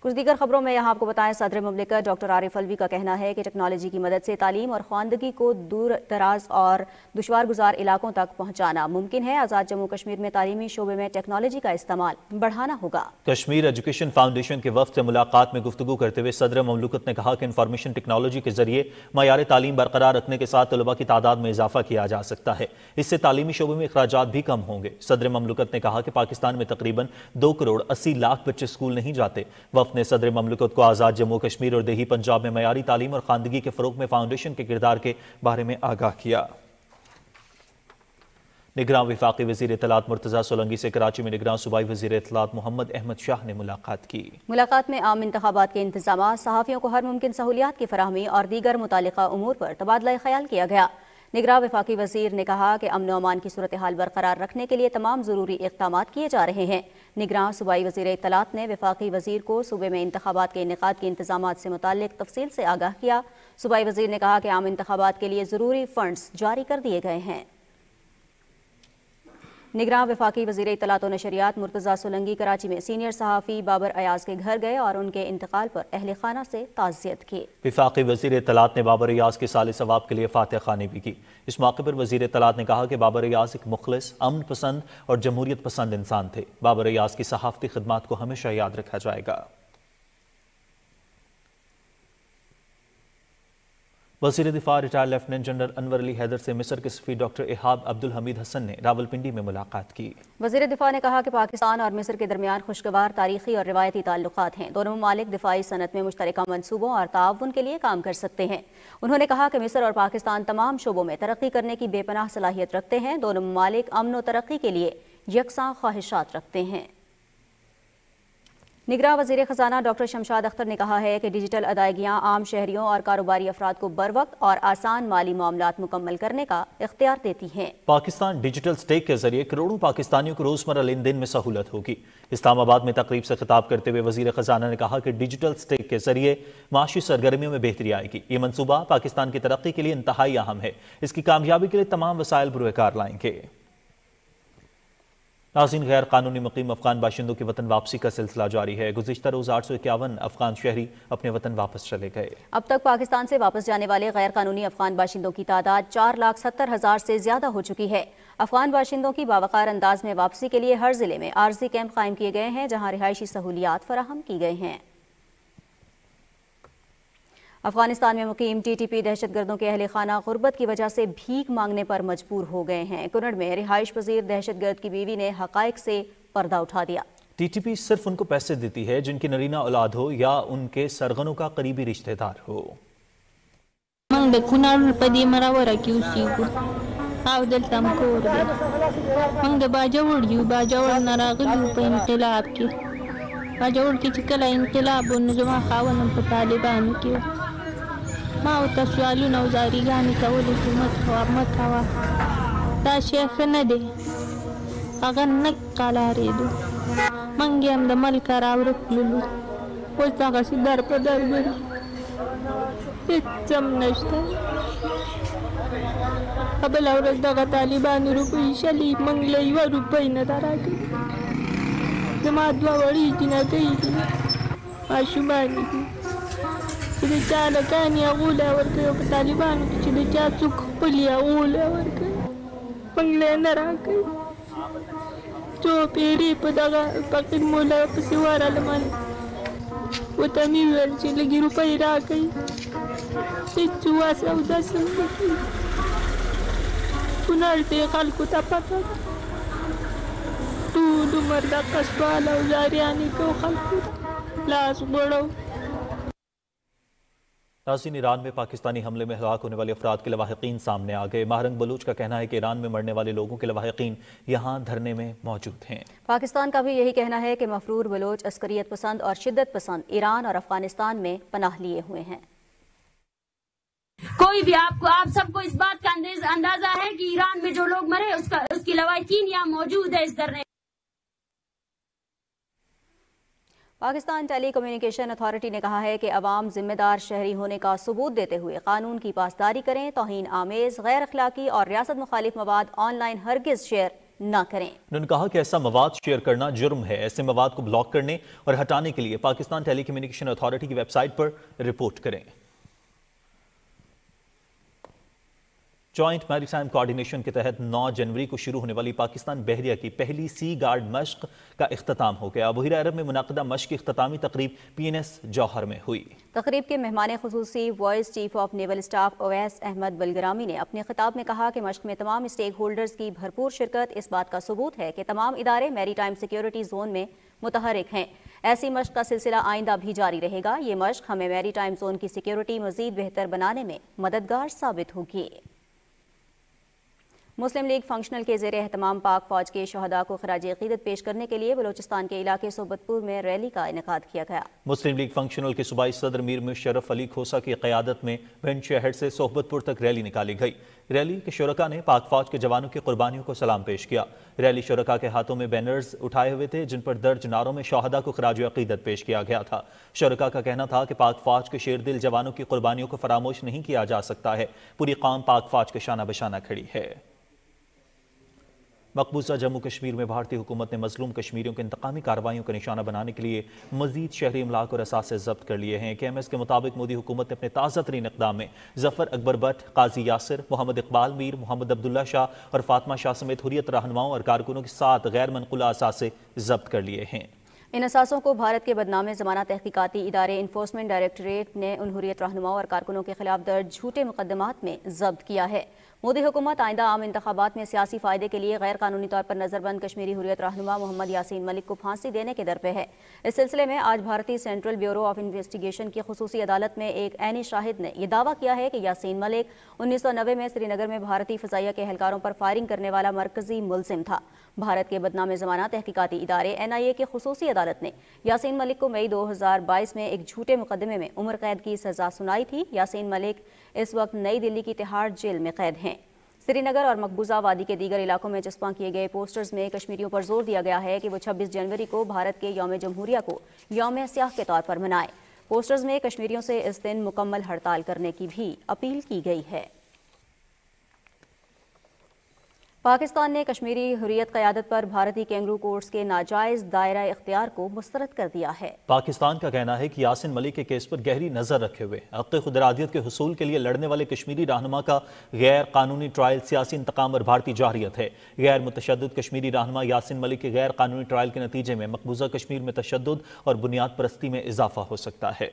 कुछ दीगर खबरों में यहाँ आपको बताएं सदर ममलिकत डॉक्टर आरिफ अलवी का कहना है कि टेक्नोलॉजी की मदद से तालीम और ख्वानदगी को दूर दराज और दुशवार गुजार इलाकों तक पहुँचाना मुमकिन है आज़ाद जम्मू कश्मीर में तालीमी शोबे में टेक्नोलॉजी का इस्तेमाल बढ़ाना होगा कश्मीर एजुकेशन फाउंडेशन के वक्त से मुलाकात में गुफ्तु करते हुए सदर ममलिकत ने कहा कि इन्फॉर्मेशन टेक्नोलॉजी के जरिए मैार तालीम बरकरार रखने के साथ तलबा की तादाद में इजाफा किया जा सकता है इससे तालीमी शोबे में अखराज भी कम होंगे सदर ममलिकत ने कहा कि पाकिस्तान में तकरीबन दो करोड़ अस्सी लाख बच्चे स्कूल नहीं जाते वफ ने सदर ममलिकत को आज़ाद जम्मू कश्मीर और दही पंजाब में मैारी तालीम और खानदगी के फ़रोग में फाउंडेशन के किरदार के बारे में आगाह किया निगरान विफाक वजी इतलात मुर्तजा सोलंगी से कराची में निगरान सूबाई वजी इतलात मोहम्मद अहमद शाह ने मुलाकात की मुलाकात में आम इंतबात के इंतजाम सहाफ़ियों को हर मुमकिन सहूलियात की फरहमी और दीगर मुतल अमूर पर तबादला ख्याल किया गया निगरा वफाकी वजीर ने कहा कि अमन अमान की सूरत हाल बरकरार रखने के लिए तमाम ज़रूरी इकदाम किए जा रहे हैं निगरान सूबाई वजीर इतलात ने विफाक वजीर को सूबे में इंतबात के इनका के इंतजाम से मुतल तफसील से आगाह किया सूबाई वजीर ने कहा कि आम इंतबात के लिए ज़रूरी फंड्स जारी कर दिए गए हैं निगरान वफाकी वजीर इतलात नशरियात मुर्तज़ा सोलंगी कराची में सीनियर सहाफ़ी बाबर अयाज के घर गए और उनके इंतकाल पर अहल खाना से ताज़ियत की विफाकी वजीर इतलात ने बाबर अयाज के साल सवाब के लिए फातह खानी भी की इस मौके पर वजीर इतलात ने कहा कि बाबर अयाज एक मुखलस अमन पसंद और जमहूरियत पसंद इंसान थे बाबर अयाज की सहाफ़ती खदमात को हमेशा याद रखा जाएगा वजीर दिफा retired lieutenant general Anwar Ali Haider से मिसर के सफी doctor Ehab Abdul Hamid Hassan ने रावलपिंडी में मुलाकात की वजीर दिफा ने कहा कि पाकिस्तान और मिसर के दरमियान खुशगवार तारीखी और रवायती ताल्लुक हैं दोनों ममालिक दिफाई सनत में मुश्तरक मनसूबों और ताउन के लिए काम कर सकते हैं उन्होंने कहा कि मिसर और पाकिस्तान तमाम शोबों में तरक्की करने की बेपनाह सलाहियत रखते हैं दोनों ममालिक अमन व तरक्की के लिए यकसा ख्वाहिशात रखते हैं निगरान वजीर खजाना डॉक्टर शमशाद अख्तर ने कहा है कि डिजिटल अदायगियाँ आम शहरियों और कारोबारी अफराद को बर वक्त और आसान माली मामला मुकम्मल करने का इख्तियार देती हैं पाकिस्तान डिजिटल स्टेक के जरिए करोड़ों पाकिस्तानियों को रोजमर्रा लेन देन में सहूलत होगी इस्लामाबाद में तकरीब से खिताब करते हुए वजीर खजाना ने कहा कि डिजिटल स्टेक के जरिए माशी सरगर्मियों में बेहतरी आएगी ये मनसूबा पाकिस्तान की तरक्की के लिए इंतहाई अहम है इसकी कामयाबी के लिए तमाम वसायल बुरकार लाएंगे नाजिन गैर कानूनी मुकीम अफगान बाशिंदों की वतन वापसी का सिलसिला जारी है गुजशत रोज आठ सौ इक्यावन अफगान शहरी अपने वतन वापस चले गए अब तक पाकिस्तान से वापस जाने वाले गैर कानूनी अफगान बाशिंदों की तादाद चार लाख सत्तर हजार से ज्यादा हो चुकी है अफगान बाशिंदों की बावकार अंदाज में वापसी के लिए हर जिले में आर्जी कैंप कायम किए गए हैं जहाँ रिहायशी सहूलियात फराहम की गई हैं अफगानिस्तान में मुकीम टीटीपी दहशतगर्दों के अहल खाना गुर्बत की वजह से भीख मांगने पर मजबूर हो गए हैं कुनड में रिहाइश पजीर दहशतगर्द की बीवी ने हकायक से पर्दा उठा दिया टीटीपी सिर्फ उनको पैसे देती है जिनकी नरीना औलाद हो या उनके सरगनों का करीबी रिश्तेदार हो मंगल कुनाल पदी मरावरा की उसी को او دلته هم کور دی ما ورته سوالونه او زاریګانې کولې چې مه کوه مه کوه دا شی ښه نه دی هغه نک قلارېدو موږ یې هم د ملکه راورک تللو اوس دغسې در په در ګرځو هېڅ هم نشته بله ورځ دغه طالبانو روپۍ شلې موږ له یوه روپۍ نه ده راکړې زما دوه وړې جینکۍ دي ماشومان دي چې د چا لکان یې غوله ورکوي په طالبانو کې چې د چا څوک خپل یې غوله ورکوي موږ له نه راکوي څو پیرې په دغه فقیر مولا پسې ورالمل ورته مې وویل چې لږې روپۍ راکوي هېڅ وس او داسې نه کوي کونړ دې خلکو ته پته ده ټول عمر دغه سوال او زاریانې کو خلکو ته لاس غوړو नाजीन ईरान में पाकिस्तानी हमले में हलाक होने वाले अफराद के लवाहकिन सामने आ गए माहरंग बलूच का कहना है कि ईरान में मरने वाले लोगों के लवाहकिन यहाँ धरने में मौजूद हैं पाकिस्तान का भी यही कहना है कि मफरूर बलोच अस्करियत पसंद और शिद्दत पसंद ईरान और अफगानिस्तान में पनाह लिए हुए हैं कोई भी आपको आप सबको इस बात का अंदाजा है कि ईरान में जो लोग मरे उसका उसकी लवाकिन यहाँ मौजूद है इस धरने पाकिस्तान टेली कम्युनिकेशन अथॉरिटी ने कहा है कि अवाम जिम्मेदार शहरी होने का सबूत देते हुए कानून की पासदारी करें तोहन आमेज़ गैर अखलाकी और रियासत मुखालिफ मवाद ऑनलाइन हरगिज शेयर ना करें उन्होंने कहा कि ऐसा मवाद शेयर करना जुर्म है ऐसे मवाद को ब्लॉक करने और हटाने के लिए पाकिस्तान टेली कम्युनिकेशन अथॉरिटी की वेबसाइट पर रिपोर्ट करें जॉइंट मैरीटाइम कोऑर्डिनेशन के तहत 9 जनवरी को शुरू होने वाली पाकिस्तान बहरिया की पहली सी गार्ड मश्क का अख्ताम हो गया अबूरा अरब में मुनदा मश्क की अख्तामी तकरीब पी एन एस जौहर में हुई तकरीब के मेहमान खसूसी vice chief of naval staff Owais Ahmad Bilgrami ने अपने खिताब में कहा कि मश्क में तमाम स्टेक होल्डर्स की भरपूर शिरकत इस बात का सबूत है कि तमाम इदारे मेरी टाइम सिक्योरिटी जोन में मुतहरक हैं ऐसी मश्क का सिलसिला आइंदा भी जारी रहेगा ये मश्क हमें मेरी टाइम जोन की सिक्योरिटी मजीद बेहतर बनाने में मददगार साबित होगी मुस्लिम लीग फंक्शनल के जेर अहतमाम पाक फौज के शहदा को खराज अकीदत पेश करने के लिए बलोचिस्तान के इलाके सोबतपुर में रैली का इनका किया गया मुस्लिम लीग फंक्शनल के सूबाई सदर मीर में शरफ अली खोसा की क्यादत में भिंड शहर से सोहबतपुर तक रैली निकाली गई रैली के शुरा ने पाक फौज के जवानों की कुर्बानियों को सलाम पेश किया रैली शुरा के हाथों में बैनर्स उठाए हुए थे जिन पर दर्ज नारों में शहदा को खराज अकीदत पेश किया गया था शुरा का कहना था कि पाक फौज के शेर दिल जवानों की कुर्बानियों को फरामोश नहीं किया जा सकता है पूरी कौम पाक फौज के शाना बशाना खड़ी है मकबूजा जम्मू कश्मीर में भारतीय हुकूमत ने मजलूम कश्मीरियों के इंतकामी कार्रवाइयों का निशाना बनाने के लिए मजीद शहरी इमलाक और असासे जब्त कर लिए हैं के एम एस के मुताबिक मोदी हुकूमत ने अपने ताज़ा तरीन इकदाम में जफर अकबर भट्ट काजी यासर मोहम्मद इकबाल मीर मोहम्मद अब्दुल्ला शाह और फातमा शाह समेत हुरियत रहनुमाओं और कारकुनों के साथ गैर मनकुला असासे जब्त कर लिए हैं इन असासों को भारत के बदनामे जमाना तहकीकती इदारे इन्फोर्समेंट डायरेक्टरेट ने उन हुरियत रहनुमाओं और कारकुनों के खिलाफ दर्ज झूठे मुकदमात में जब्त किया है मोदी हुकूमत आइंदा आम इंतबात में सियासी फायदे के लिए गैर कानूनी तौर पर नजरबंद कश्मीरी हुरियत रहनुमा मोहम्मद यासीन मलिक को फांसी देने के दर पर है इस सिलसिले में आज भारतीय सेंट्रल ब्यूरो ऑफ इन्वेस्टिगेशन की खसूसी अदालत में एक ऐनी शाहिद ने यह दावा किया है कि यासीन मलिक उन्नीस सौ नब्बे में श्रीनगर में भारतीय फजाइया के एहलकारों पर फायरिंग करने वाला मरकजी मुलिम था भारत के बदनाम जमाना तहकीकती इदारे एन आई ए की खसूसी अदालत ने यासीन मलिक को मई दो हजार बाईस में एक झूठे मुकदमे में उम्र कैद की सजा सुनाई थी यासीन मलिक इस वक्त नई दिल्ली की तिहाड़ जेल में कैद हैं श्रीनगर और मकबूजा वादी के दीगर इलाकों में चस्पा किए गए पोस्टर्स में कश्मीरियों पर जोर दिया गया है कि वो 26 जनवरी को भारत के योम जमहूरिया को योम सियाह के तौर पर मनाएं पोस्टर्स में कश्मीरियों से इस दिन मुकम्मल हड़ताल करने की भी अपील की गई है पाकिस्तान ने कश्मीरी हुरियत क्यादत पर भारतीय कैंगरू कोर्ट्स के नाजायज दायरा इख्तियार को मुस्तरद कर दिया है पाकिस्तान का कहना है कि यासिन मलिक के केस पर गहरी नजर रखे हुए हक खुदरादियत के हसूल के लिए लड़ने वाले कश्मीरी रहनमा का गैर कानूनी ट्रायल सियासी इंतकाम और भारतीय जारियत है गैर मुतद कश्मीरी रहनमा यासिन मलिक के गैर कानूनी ट्रायल के नतीजे में मकबूजा कश्मीर में तशद और बुनियाद परस्ती में इजाफा हो सकता है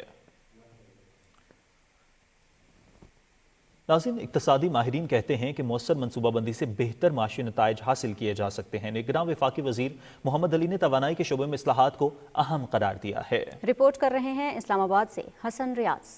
नाजिन इकतदी माहरीन कहते हैं कि मौसर मनसूबाबंदी से बेहतर माशी नतज हासिल किए जा सकते हैं निगरान वफाकी वजीर मोहम्मद अली ने तोानाई के शुबे में असलाहत को अहम करार दिया है रिपोर्ट कर रहे हैं इस्लामाबाद से Hassan Riaz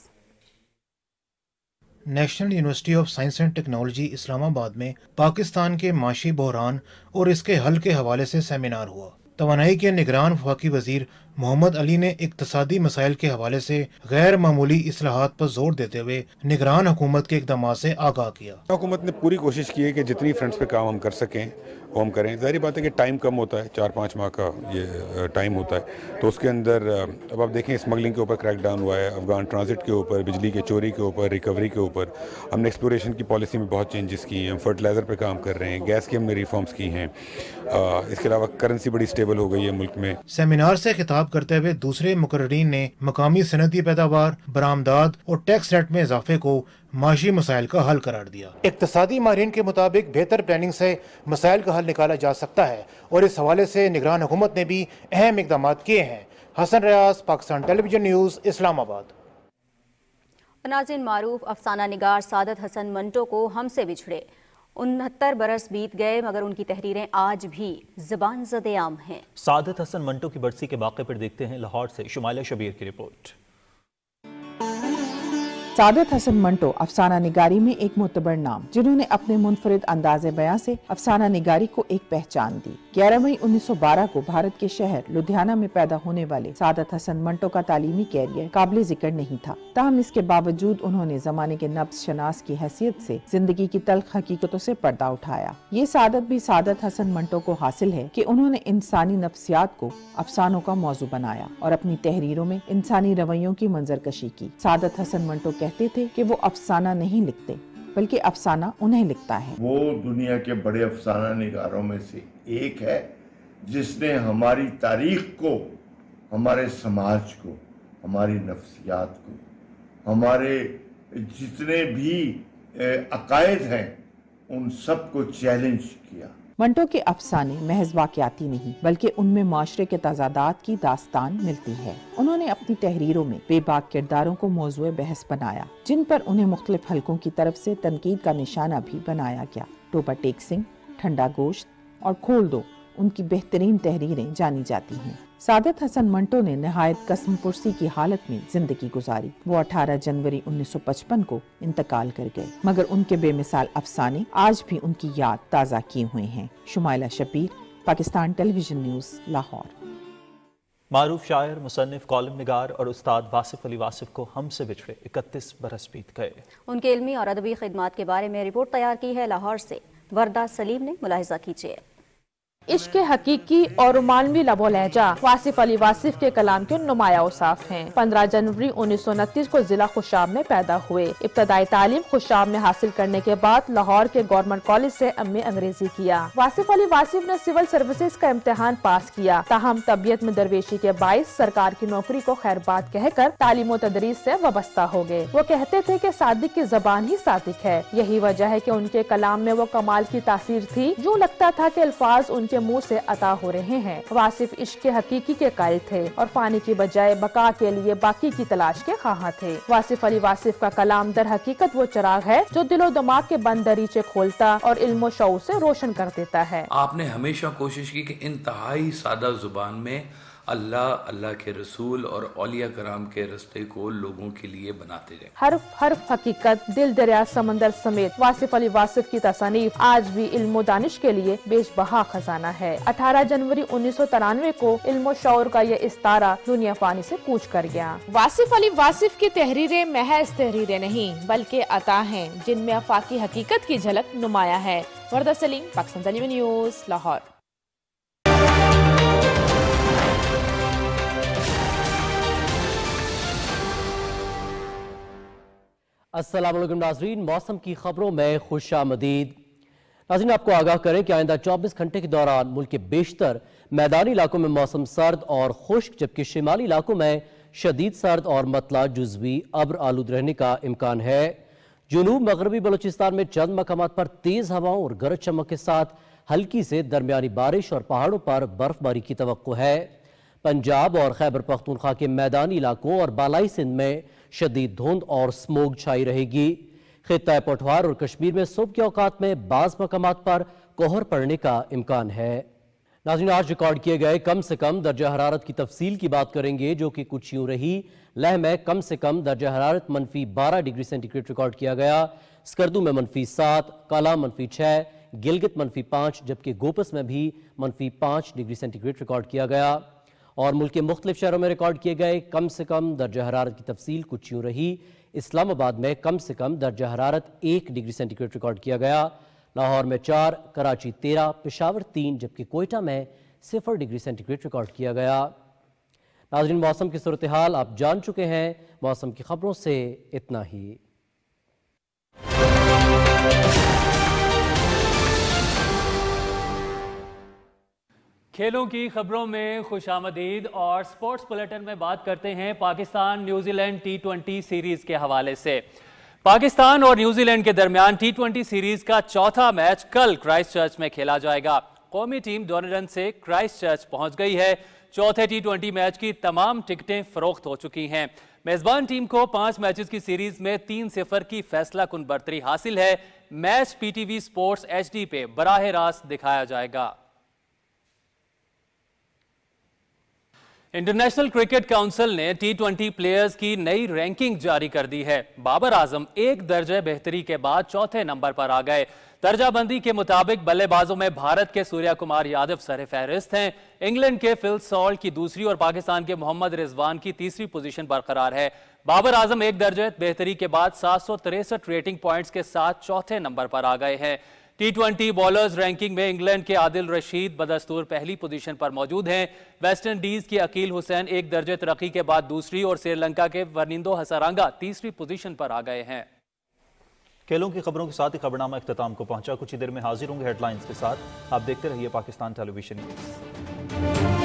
national university of science and technology Islamabad में पाकिस्तान के माशी बहरान और इसके हल के हवाले से सेमिनार हुआ तोानाई के निगरान वफाकी वजीर मोहम्मद अली ने इकतदी मसाइल के हवाले से गैर मामूली असलाहत पर जोर देते हुए निगरान हुकूमत के इकदाम से आगाह किया हुकूमत ने पूरी कोशिश की है कि जितनी फ्रंट्स पे काम हम कर सकें वो हम करें जाहिर बात है कि टाइम कम होता है चार पाँच माह का ये टाइम होता है तो उसके अंदर अब आप देखें स्मगलिंग के ऊपर क्रैक डाउन हुआ है अफगान ट्रांजिट के ऊपर बिजली के चोरी के ऊपर रिकवरी के ऊपर हमने एक्सप्लोरेशन की पॉलिसी में बहुत चेंजेस किए हैं हम फर्टिलाइज़र पर काम कर रहे हैं गैस की हमने रिफॉर्म्स की हैं इसके अलावा करेंसी बड़ी स्टेबल हो गई है मुल्क में सेमिनार से खिताब खिताब करते हुए दूसरे मुकर्रीन ने मकामी सनती पैदावार बरामदाद और टैक्स रेट में इजाफे को माशी मसाइल का हल करार दिया इकतदी माहरीन के मुताबिक बेहतर प्लानिंग से मसाइल का हल निकाला जा सकता है और इस हवाले से निगरान हुकूमत ने भी अहम इकदाम किए हैं हसन रियाज पाकिस्तान टेलीविजन न्यूज़ इस्लामाबाद नाजिन मारूफ अफसाना निगार सादत हसन मंटो को हमसे बिछड़े उनहत्तर बरस बीत गए मगर उनकी तहरीरें आज भी जबान जद आम हैं सादत हसन मंटो की बरसी के वाक़े पर देखते हैं लाहौर से शुमाला शबीर की रिपोर्ट सादत हसन मंटो अफसाना निगारी में एक मुतबर नाम जिन्होंने अपने मुनफरद अंदाज बयां से अफसाना निगारी को एक पहचान दी 11 मई 1912 को भारत के शहर लुधियाना में पैदा होने वाले सादत हसन मंटो का तालीमी कैरियर काबिल जिक्र नहीं था तहम इसके बावजूद उन्होंने जमाने के नब्स शनास की हैसियत से जिंदगी की तलख हकीकतों से पर्दा उठाया ये सादत भी सादत हसन मंटो को हासिल है की उन्होंने इंसानी नफ्सियात को अफसानों का मौजू बनाया और अपनी तहरीरों में इंसानी रवैयों की मंजरकशी की सादत हसन मंटो कहते थे कि वो अफसाना नहीं लिखते बल्कि अफसाना उन्हें लिखता है वो दुनिया के बड़े अफसाना निगारों में से एक है जिसने हमारी तारीख को हमारे समाज को हमारी नफ्सियात को हमारे जितने भी अकायद हैं उन सबको चैलेंज किया मंटो के अफसाने महज वाकयाती नहीं बल्कि उनमें माशरे के तजादात की दास्तान मिलती है उन्होंने अपनी तहरीरों में बेबाक किरदारों को मौजूद बहस बनाया जिन पर उन्हें मुख्तलिफ हल्कों की तरफ ऐसी तनकीद का निशाना भी बनाया गया टोबा टेक सिंह ठंडा गोश्त और खोल दो उनकी बेहतरीन तहरीरें जानी जाती हैं सादत हसन मंटो ने नहायत पुरसी की हालत में जिंदगी गुजारी वो 18 जनवरी 1955 को इंतकाल कर गए मगर उनके बेमिसाल अफसाने आज भी उनकी याद ताज़ा किए हुए हैं शुमाइला शबीर पाकिस्तान टेलीविजन न्यूज़ लाहौर मारूफ शायर मुसनफ़ कॉलम नगार और उस्ताद वासिफ अली वासिफ को हम से बिछड़े इकतीस बरस बीत गए उनके इलमी और अदबी खदमात के बारे में रिपोर्ट तैयार की है लाहौर से वर्दा सलीम ने मुलाहजा कीजिए इश्क हकीकी और मानवी लबो लहजा वासिफ अली वासिफ के कलाम के नुमाया उसाफ हैं पंद्रह जनवरी उन्नीस सौ उनतीस को जिला खुशाब में पैदा हुए इब्तदाई तालीम खुशाब में हासिल करने के बाद लाहौर के गवर्नमेंट कॉलेज से एम अंग्रेजी किया वासिफ अली वासिफ ने सिविल सर्विसेज का इम्तिहान पास किया ताहम तबीयत में दरवेशी के बाईस सरकार की नौकरी को खैर बात कहकर तालीम तदरीस ऐसी वाबस्ता हो गए वो कहते थे की सादिक की जबान ही सादिक है यही वजह है की उनके कलाम में वो कमाल की तासीर थी जो लगता था की अल्फाज उनके के मुंह से अता हो रहे हैं वासिफ इश्क हकीकी के कायल थे और फानी की बजाय बका के लिए बाकी की तलाश के खाहा थे वासिफ अली वासिफ का कलाम दर हकीकत वो चराग है जो दिलो दिमाग के बंद दरीचे खोलता और इल्मो शऊ से रोशन कर देता है आपने हमेशा कोशिश की कि इंतहाई सादा जुबान में अल्लाह अल्लाह के रसूल और औलिया कराम के रस्ते को लोगों के लिए बनाते रहे हर हर हकीकत दिल दरिया समंदर समेत वासिफ अली वासिफ की तसानीफ आज भी इल्मो दानिश के लिए बेश बहा खजाना है अठारह जनवरी उन्नीस सौ तिरानवे को इल्म शौर का यह इस्तारा दुनिया पानी ऐसी कूच कर गया वासिफ अली वासिफ की तहरीरें महज तहरीरें नहीं बल्कि अता है जिनमें अफाकी हकीकत की झलक नुमाया है वर्दा सलीम पाकिस्तान न्यूज लाहौर असलम नाजरीन मौसम की खबरों में खुश आमदीद नाजरीन आपको आगाह करें कि आइंदा 24 घंटे के दौरान मुल्क के बेशतर मैदानी इलाकों में मौसम सर्द और खुश्क जबकि शिमाली इलाकों में शदीद सर्द और मतला जुजवी अब्र आलूद रहने का इम्कान है जुनूब मगरबी बलोचिस्तान में चंद मकाम पर तेज़ हवाओं और गरज चमक के साथ हल्की से दरमियानी बारिश और पहाड़ों पर बर्फबारी की तो है पंजाब और खैबर पख्तूनख्वा के मैदानी इलाकों और बालाई सिंध में शदीद धुंध और स्मोक छाई रहेगी खिता पठवार और कश्मीर में सुबह के अवकात में बाज मकाम पर कोहर पड़ने का इम्कान है नाजिन आज रिकॉर्ड किए गए कम से कम दर्जा हरारत की तफसील की बात करेंगे जो कि कुछ यूं रही लह में कम से कम दर्जा हरारत मनफी बारह डिग्री सेंटीग्रेड रिकॉर्ड किया गया स्कर्दू में मनफी सात काला मनफी छः गिलगित मनफी पाँच जबकि गोपस में भी मनफी पाँच डिग्री सेंटीग्रेड रिकॉर्ड किया गया और मुल्क के मुख्तलिफ शहरों में रिकॉर्ड किए गए कम से कम दर्ज हरारत की तफसील कुछ यूँ रही इस्लामाबाद में कम से कम दर्ज हरारत एक डिग्री सेंटीग्रेड रिकॉर्ड किया गया लाहौर में चार कराची तेरह पिशावर तीन जबकि कोयटा में सिफर डिग्री सेंटीग्रेड रिकॉर्ड किया गया नाजरीन मौसम की सूरत हाल आप जान चुके हैं मौसम की खबरों से इतना ही खेलों की खबरों में खुश आमदीद और स्पोर्ट्स बुलेटिन में बात करते हैं Pakistan New Zealand T twenty series के हवाले से पाकिस्तान और न्यूजीलैंड के दरमियान टी ट्वेंटी सीरीज का चौथा मैच कल क्राइस्ट चर्च में खेला जाएगा कौमी टीम दोनों रन से क्राइस्ट चर्च पहुंच गई है चौथे टी ट्वेंटी मैच की तमाम टिकटें फरोख्त हो चुकी हैं मेजबान टीम को पांच मैचेस की सीरीज में तीन सिफर की फैसला कुन बर्तरी हासिल है मैच पीटीवी स्पोर्ट्स एचडी पे बराह रास्त दिखाया जाएगा इंटरनेशनल क्रिकेट काउंसिल ने टी प्लेयर्स की नई रैंकिंग जारी कर दी है बाबर आजम एक दर्जे बेहतरी के बाद चौथे नंबर पर आ गए दर्जाबंदी के मुताबिक बल्लेबाजों में भारत के सूर्या कुमार यादव सर फहरिस्त हैं इंग्लैंड के फिल सॉल्ट की दूसरी और पाकिस्तान के मोहम्मद रिजवान की तीसरी पोजीशन बरकरार है बाबर आजम एक दर्जे बेहतरी के बाद सात रेटिंग पॉइंट्स के साथ चौथे नंबर पर आ गए हैं टी ट्वेंटी बॉलर्स रैंकिंग में इंग्लैंड के आदिल रशीद बदस्तूर पहली पोजीशन पर मौजूद हैं इंडीज के अकील हुसैन एक दर्जे तरक्की के बाद दूसरी और श्रीलंका के वर्निंदो हसारांगा तीसरी पोजीशन पर आ गए हैं खेलों की खबरों के साथ ही खबरनामा अख्ताम को पहुंचा कुछ ही देर में हाजिर होंगे हेडलाइंस के साथ आप देखते रहिए पाकिस्तान टेलीविजन